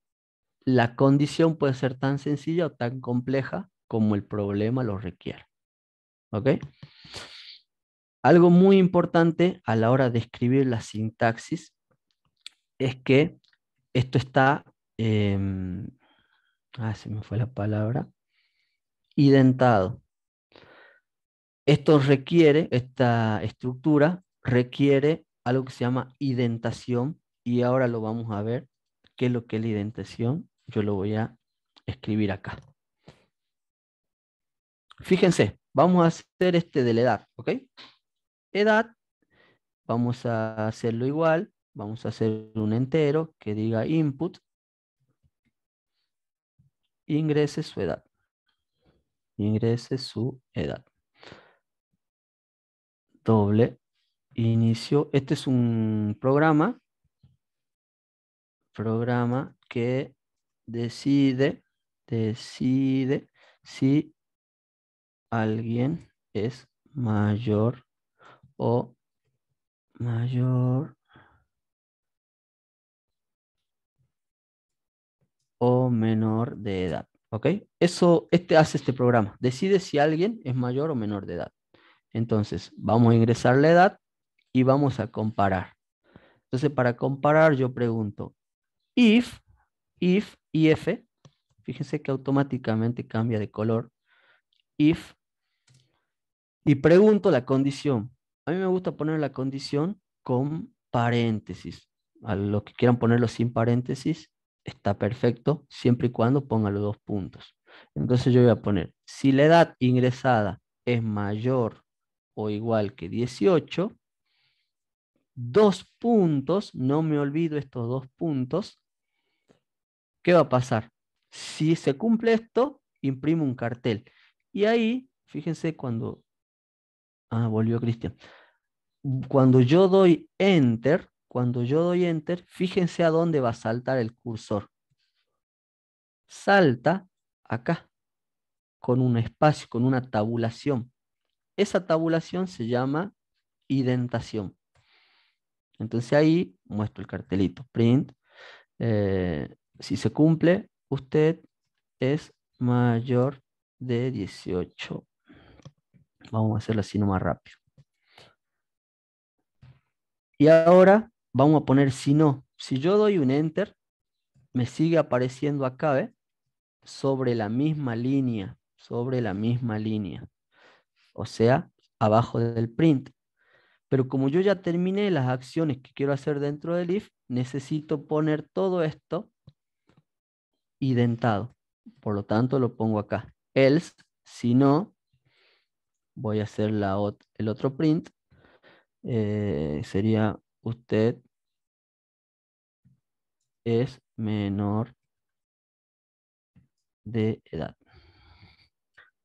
Speaker 1: la condición puede ser tan sencilla o tan compleja como el problema lo requiera. ¿Ok? Algo muy importante a la hora de escribir la sintaxis es que esto está, em, ah, se me fue la palabra, identado. Esto requiere, esta estructura requiere algo que se llama identación y ahora lo vamos a ver. ¿Qué es lo que es la identación? Yo lo voy a escribir acá. Fíjense, vamos a hacer este de la edad, ¿ok? Edad, vamos a hacerlo igual, vamos a hacer un entero que diga input, ingrese su edad, ingrese su edad, doble Inicio. Este es un programa. Programa que decide, decide si alguien es mayor o mayor o menor de edad. ¿Ok? Eso, este hace este programa. Decide si alguien es mayor o menor de edad. Entonces, vamos a ingresar la edad y vamos a comparar. Entonces, para comparar, yo pregunto, if, if, if, fíjense que automáticamente cambia de color, if, y pregunto la condición. A mí me gusta poner la condición con paréntesis. A los que quieran ponerlo sin paréntesis, está perfecto, siempre y cuando pongan los dos puntos. Entonces yo voy a poner, si la edad ingresada es mayor o igual que 18, dos puntos, no me olvido estos dos puntos, ¿qué va a pasar? Si se cumple esto, imprimo un cartel. Y ahí, fíjense cuando... Ah, volvió Cristian. Cuando yo doy enter, cuando yo doy enter, fíjense a dónde va a saltar el cursor. Salta acá, con un espacio, con una tabulación. Esa tabulación se llama indentación. Entonces ahí muestro el cartelito, print. Eh, si se cumple, usted es mayor de 18. Vamos a hacerlo así más rápido. Y ahora vamos a poner si no. Si yo doy un enter, me sigue apareciendo acá, Sobre la misma línea, sobre la misma línea. O sea, abajo del print. Pero como yo ya terminé las acciones que quiero hacer dentro del if, necesito poner todo esto identado. Por lo tanto, lo pongo acá. Else, si no, voy a hacer la el otro print. Eh, sería usted es menor de edad.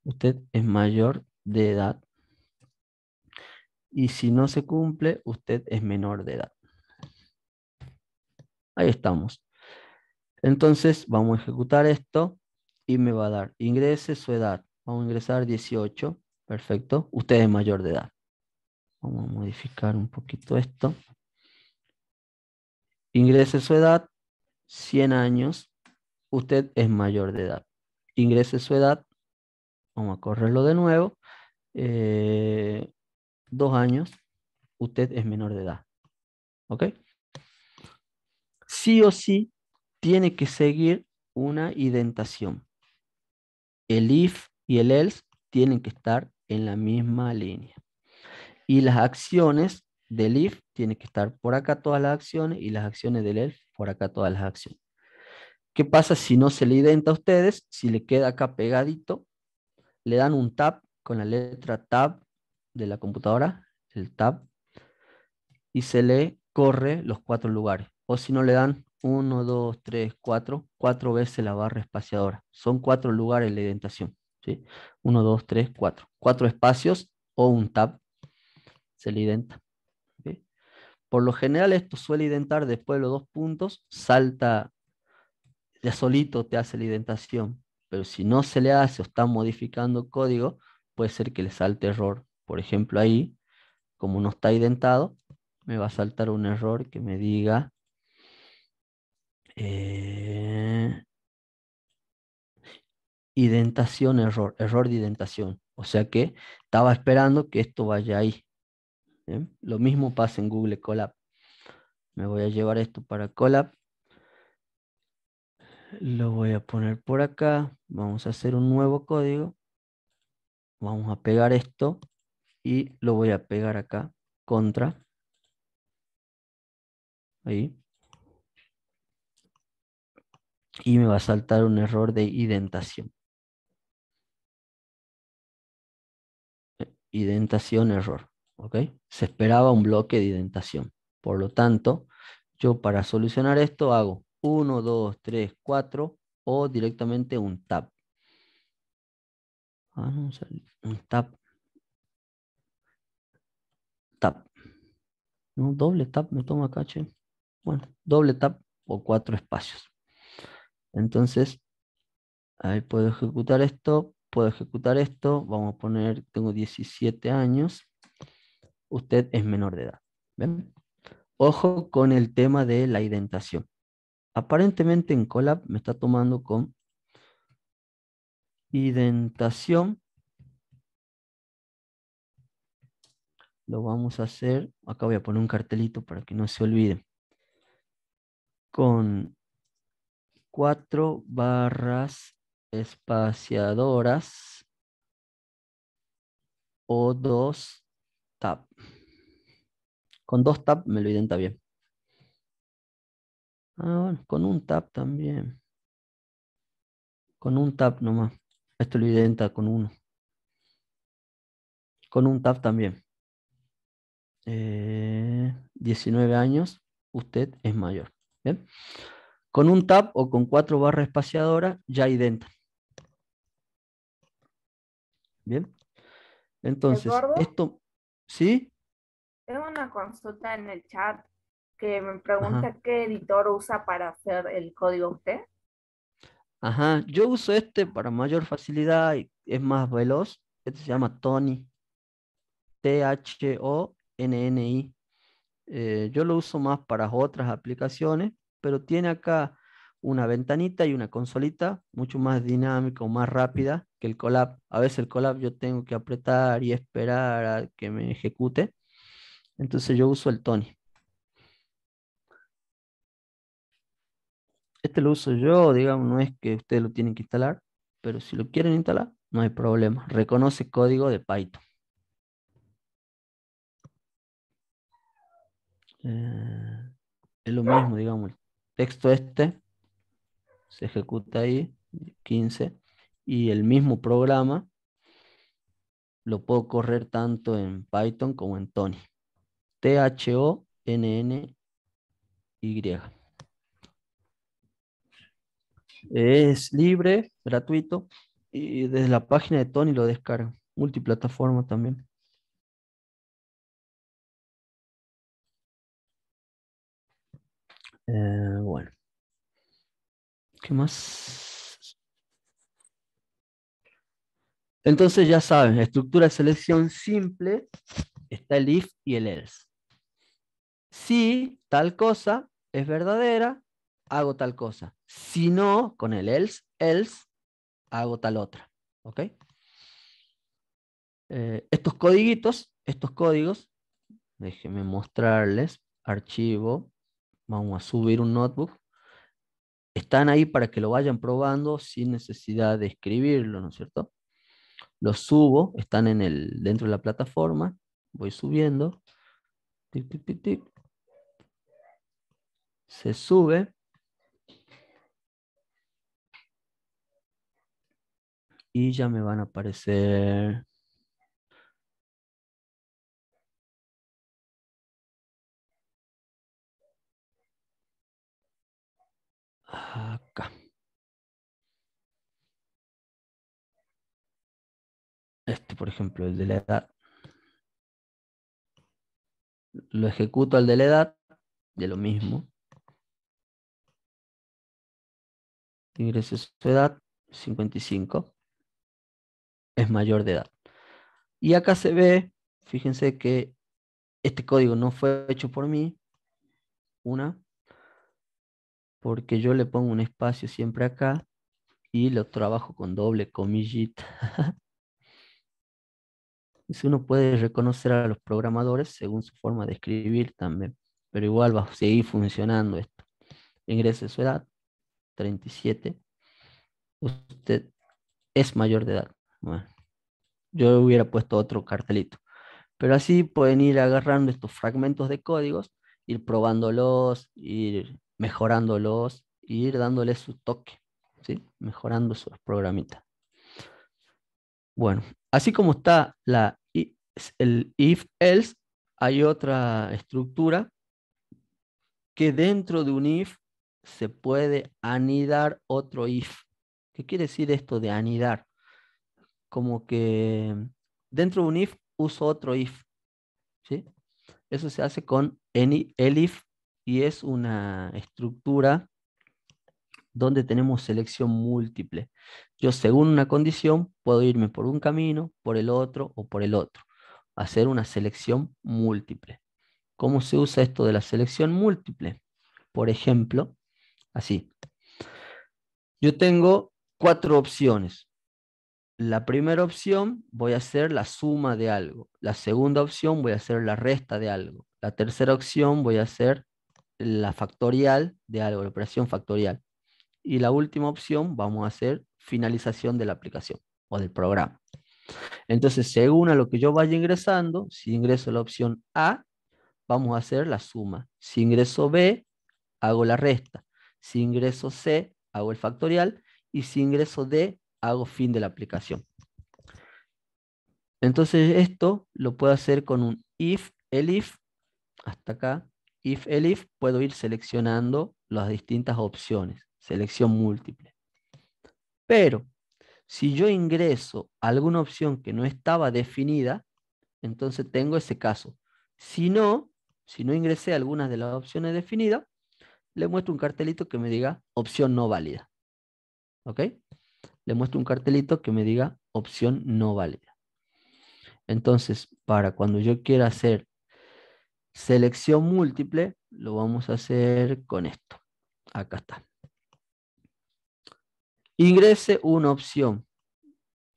Speaker 1: Usted es mayor de edad y si no se cumple, usted es menor de edad. Ahí estamos. Entonces vamos a ejecutar esto y me va a dar ingrese su edad. Vamos a ingresar 18. Perfecto. Usted es mayor de edad. Vamos a modificar un poquito esto. Ingrese su edad, 100 años. Usted es mayor de edad. Ingrese su edad. Vamos a correrlo de nuevo. Eh, dos años, usted es menor de edad. ¿Ok? Sí o sí, tiene que seguir una identación. El if y el else tienen que estar en la misma línea. Y las acciones del if tienen que estar por acá todas las acciones y las acciones del else por acá todas las acciones. ¿Qué pasa si no se le identa a ustedes? Si le queda acá pegadito, le dan un tab con la letra tab de la computadora, el tab, y se le corre los cuatro lugares. O si no le dan Uno, 2, 3, 4, cuatro veces la barra espaciadora. Son cuatro lugares la indentación. 1, 2, 3, 4. Cuatro espacios o un tab se le identa. Por lo general esto suele identar después de los dos puntos, salta, ya solito te hace la identación. Pero si no se le hace o está modificando código, puede ser que le salte error por ejemplo, ahí, como no está identado, me va a saltar un error que me diga eh, identación, error, error de identación. O sea que estaba esperando que esto vaya ahí. Lo mismo pasa en Google Colab. Me voy a llevar esto para Colab. Lo voy a poner por acá. Vamos a hacer un nuevo código. Vamos a pegar esto y lo voy a pegar acá, contra. Ahí. Y me va a saltar un error de identación. Identación, error. ¿Ok? Se esperaba un bloque de identación. Por lo tanto, yo para solucionar esto hago 1, 2, 3, 4 o directamente un tab. Ah, un tab doble tap, me toma acá, che. Bueno, doble tap o cuatro espacios. Entonces, ahí puedo ejecutar esto, puedo ejecutar esto. Vamos a poner, tengo 17 años. Usted es menor de edad. ¿Ven? Ojo con el tema de la identación. Aparentemente en Colab me está tomando con identación lo vamos a hacer, acá voy a poner un cartelito para que no se olvide, con cuatro barras espaciadoras o dos tab. Con dos tab me lo identa bien. Ah, bueno, con un tab también. Con un tab nomás. Esto lo identa con uno. Con un tab también. 19 eh, años, usted es mayor. ¿bien? Con un tab o con cuatro barras espaciadoras ya dentro. Bien. Entonces, esto, ¿sí? Tengo una consulta en el chat que me pregunta qué editor usa para hacer el código usted. Ajá, yo uso este para mayor facilidad y es más veloz. Este se llama Tony. T-H-O NNI. Eh, yo lo uso más para otras aplicaciones, pero tiene acá una ventanita y una consolita mucho más dinámica o más rápida que el collab. A veces el collab yo tengo que apretar y esperar a que me ejecute. Entonces yo uso el Tony. Este lo uso yo, digamos, no es que ustedes lo tienen que instalar, pero si lo quieren instalar, no hay problema. Reconoce código de Python. Eh, es lo mismo, digamos. texto este se ejecuta ahí, 15, y el mismo programa lo puedo correr tanto en Python como en Tony. T-H-O-N-N-Y. Es libre, gratuito, y desde la página de Tony lo descargo. Multiplataforma también.
Speaker 2: Eh, bueno.
Speaker 1: ¿Qué más? Entonces ya saben, estructura de selección simple, está el if y el else. Si tal cosa es verdadera, hago tal cosa. Si no, con el else, else, hago tal otra. ¿Ok? Eh, estos codiguitos, estos códigos, déjenme mostrarles, archivo, vamos a subir un notebook, están ahí para que lo vayan probando sin necesidad de escribirlo, ¿no es cierto? lo subo, están en el, dentro de la plataforma, voy subiendo, tic, se sube, y ya me van a
Speaker 2: aparecer acá. Este, por ejemplo, el de la edad. Lo ejecuto al de la edad, de lo mismo.
Speaker 1: Ingreso su edad, 55. Es mayor de edad. Y acá se ve, fíjense que este código no fue hecho por mí. Una, porque yo le pongo un espacio siempre acá y lo trabajo con doble comillita. Eso si uno puede reconocer a los programadores según su forma de escribir también, pero igual va a seguir funcionando esto. Ingrese su edad, 37. Usted es mayor de edad. Bueno, yo hubiera puesto otro cartelito. Pero así pueden ir agarrando estos fragmentos de códigos, ir probándolos, ir mejorándolos, ir dándoles su toque, ¿sí? mejorando sus programitas. Bueno, así como está la, el if else, hay otra estructura que dentro de un if se puede anidar otro if. ¿Qué quiere decir esto de anidar? Como que dentro de un if uso otro if. ¿sí? Eso se hace con el if y es una estructura donde tenemos selección múltiple. Yo según una condición puedo irme por un camino, por el otro o por el otro. Hacer una selección múltiple. ¿Cómo se usa esto de la selección múltiple? Por ejemplo, así. Yo tengo cuatro opciones. La primera opción voy a hacer la suma de algo. La segunda opción voy a hacer la resta de algo. La tercera opción voy a hacer la factorial de algo, la operación factorial. Y la última opción vamos a hacer finalización de la aplicación o del programa. Entonces, según a lo que yo vaya ingresando, si ingreso la opción A, vamos a hacer la suma. Si ingreso B, hago la resta. Si ingreso C, hago el factorial. Y si ingreso D, hago fin de la aplicación. Entonces, esto lo puedo hacer con un if, el if, hasta acá, if elif puedo ir seleccionando las distintas opciones, selección múltiple. Pero si yo ingreso alguna opción que no estaba definida, entonces tengo ese caso. Si no, si no ingresé algunas de las opciones definidas, le muestro un cartelito que me diga opción no válida. ¿Ok? Le muestro un cartelito que me diga opción no válida. Entonces, para cuando yo quiera hacer Selección múltiple lo vamos a hacer con esto. Acá está. Ingrese una opción.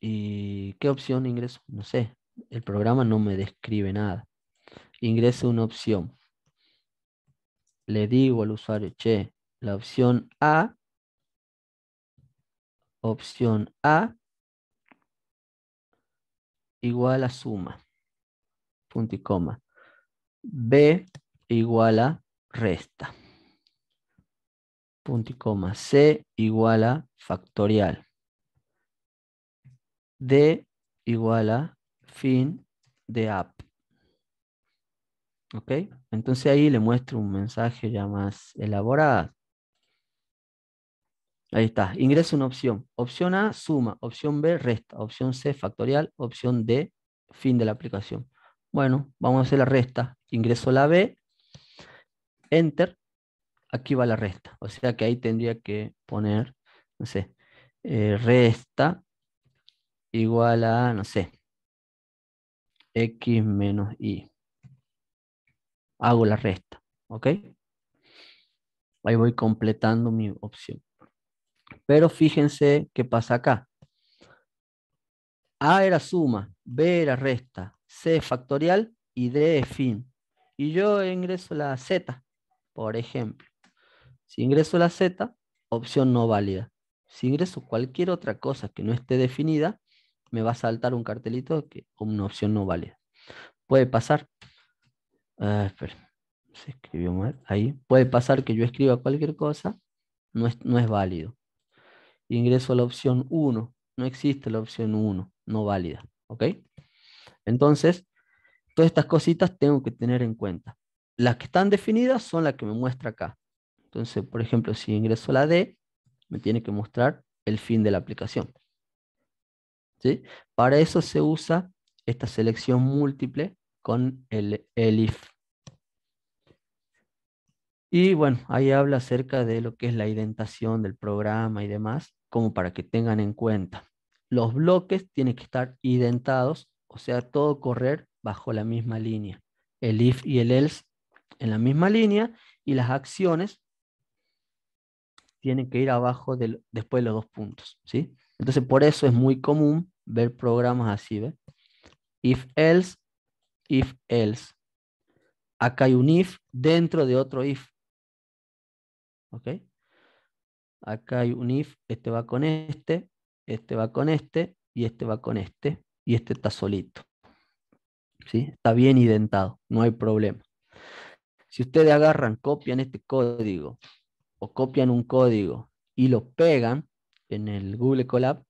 Speaker 1: ¿Y qué opción ingreso? No sé. El programa no me describe nada. Ingrese una opción. Le digo al usuario, che, la opción A. Opción A igual a suma. Punto y coma. B igual resta. Punto y coma. C igual factorial. D igual fin de app. ¿Ok? Entonces ahí le muestro un mensaje ya más elaborado. Ahí está. Ingresa una opción. Opción A, suma. Opción B, resta. Opción C, factorial. Opción D, fin de la aplicación. Bueno, vamos a hacer la resta. Ingreso la B, enter, aquí va la resta. O sea que ahí tendría que poner, no sé, eh, resta igual a, no sé, x menos y. Hago la resta, ¿ok? Ahí voy completando mi opción. Pero fíjense qué pasa acá. A era suma, B era resta, C factorial y D fin. Y yo ingreso la Z, por ejemplo. Si ingreso la Z, opción no válida. Si ingreso cualquier otra cosa que no esté definida, me va a saltar un cartelito que una opción no válida. Puede pasar. Ah, se escribió mal. Ahí. Puede pasar que yo escriba cualquier cosa, no es, no es válido. Ingreso a la opción 1. No existe la opción 1, no válida. ¿Ok? Entonces, todas estas cositas tengo que tener en cuenta. Las que están definidas son las que me muestra acá. Entonces, por ejemplo, si ingreso la D, me tiene que mostrar el fin de la aplicación. ¿Sí? Para eso se usa esta selección múltiple con el, if. Y bueno, ahí habla acerca de lo que es la identación del programa y demás, como para que tengan en cuenta. Los bloques tienen que estar Identados o sea, todo correr bajo la misma línea. El if y el else en la misma línea y las acciones tienen que ir abajo del, después de los dos puntos, ¿sí? Entonces, por eso es muy común ver programas así, If else, if else. Acá hay un if dentro de otro if. Acá hay un if, este va con este, este va con este y este va con este y este está solito. ¿Sí? Está bien identado, no hay problema. Si ustedes agarran, copian este código o copian un código y lo pegan en el Google Colab,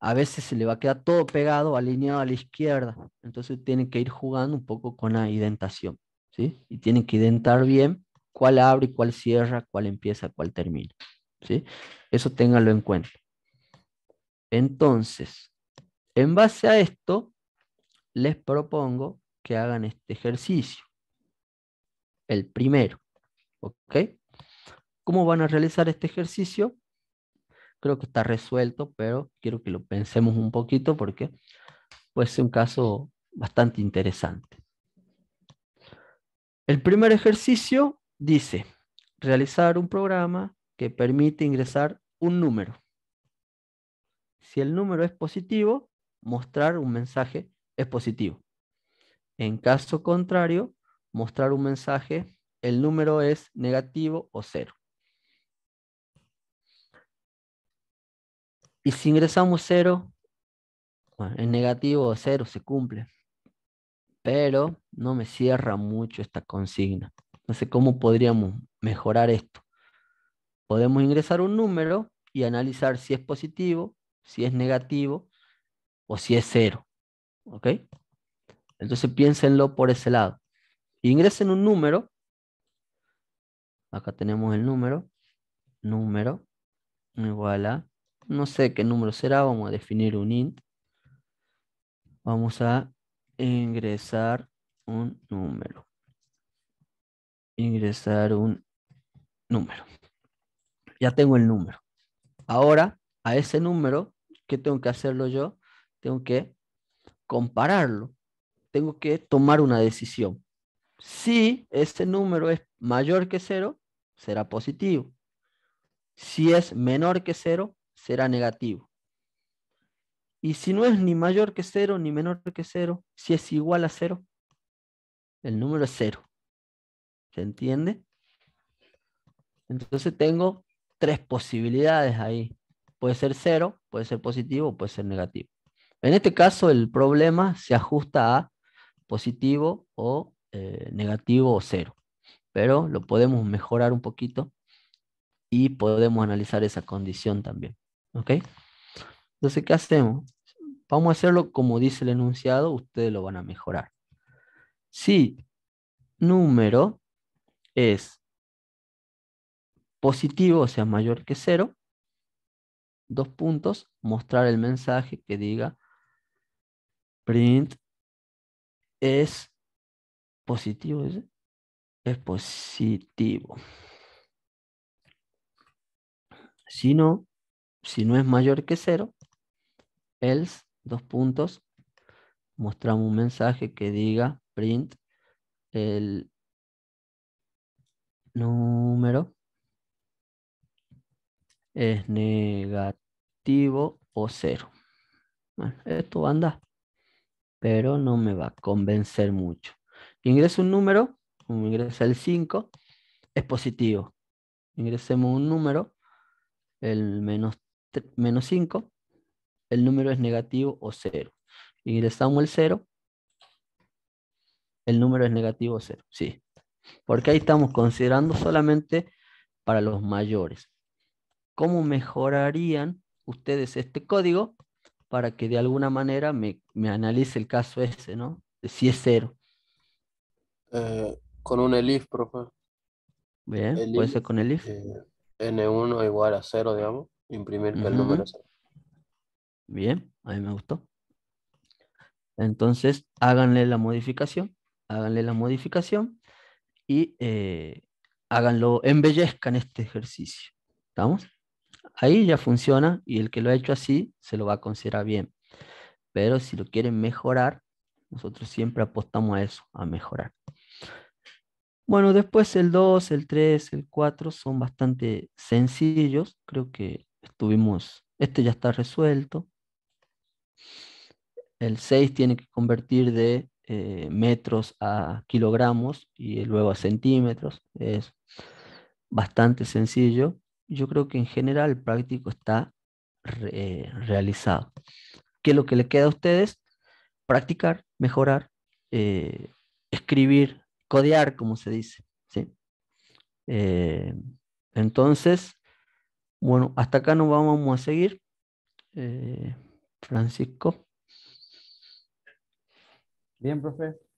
Speaker 1: a veces se le va a quedar todo pegado, alineado a la izquierda. Entonces tienen que ir jugando un poco con la identación. ¿sí? Y tienen que identar bien cuál abre y cuál cierra, cuál empieza, cuál termina. ¿sí? Eso ténganlo en cuenta. Entonces, en base a esto, les propongo que hagan este ejercicio. El primero. ¿Ok? ¿Cómo van a realizar este ejercicio? Creo que está resuelto, pero quiero que lo pensemos un poquito porque puede ser un caso bastante interesante. El primer ejercicio dice realizar un programa que permite ingresar un número. Si el número es positivo, mostrar un mensaje es positivo. En caso contrario, mostrar un mensaje, el número es negativo o cero. Y si ingresamos cero, Es negativo o cero se cumple. Pero no me cierra mucho esta consigna. No sé cómo podríamos mejorar esto. Podemos ingresar un número y analizar si es positivo, si es negativo o si es cero. ¿Ok? Entonces piénsenlo por ese lado. Ingresen un número. Acá tenemos el número. Número igual a, no sé qué número será, vamos a definir un int. Vamos a ingresar un número. Ingresar un número. Ya tengo el número. Ahora, a ese número, ¿qué tengo que hacerlo yo? tengo que compararlo, tengo que tomar una decisión. Si este número es mayor que cero, será positivo. Si es menor que cero, será negativo. Y si no es ni mayor que cero, ni menor que cero, si es igual a cero, el número es cero. ¿Se entiende? Entonces tengo tres posibilidades ahí. Puede ser cero, puede ser positivo, puede ser negativo. En este caso, el problema se ajusta a positivo o eh, negativo o cero, pero lo podemos mejorar un poquito y podemos analizar esa condición también. ¿Ok? Entonces, ¿qué hacemos? Vamos a hacerlo como dice el enunciado, ustedes lo van a mejorar. Si número es positivo, o sea, mayor que cero, dos puntos, mostrar el mensaje que diga print es positivo,
Speaker 2: ¿es?
Speaker 1: positivo. Si no, si no es mayor que cero, else, dos puntos, mostramos un mensaje que diga print el número es negativo o cero. Bueno, esto anda pero no me va a convencer mucho. Ingreso un número, como ingresa el 5, es positivo. Ingresemos un número, el menos, 5, el número es negativo o 0. Ingresamos el 0, el número es negativo o 0, sí. Porque ahí estamos considerando solamente para los mayores. ¿Cómo mejorarían ustedes este código? para que de alguna manera me, me analice el caso ese, ¿no? si es cero.
Speaker 3: Eh, con un elif, profe.
Speaker 1: Bien, puede ser con elif. Eh,
Speaker 3: N1 igual a cero, digamos. Imprimir el número cero.
Speaker 1: Bien, a mí me gustó. Entonces, háganle la modificación, háganle la modificación y eh, háganlo, embellezcan este ejercicio. ¿Estamos? Ahí ya funciona y el que lo ha hecho así se lo va a considerar bien. Pero si lo quieren mejorar, nosotros siempre apostamos a eso, a mejorar. Bueno, después el 2, el 3, el 4 son bastante sencillos. Creo que estuvimos, este ya está resuelto. El 6 tiene que convertir de eh, metros a kilogramos y luego a centímetros. Es bastante sencillo yo creo que en general el práctico está eh, realizado. ¿Qué es lo que le queda a ustedes? Practicar, mejorar, eh, escribir, codear, como se dice. ¿sí? Eh, entonces, bueno, hasta acá nos vamos a seguir. Francisco. Bien, profe.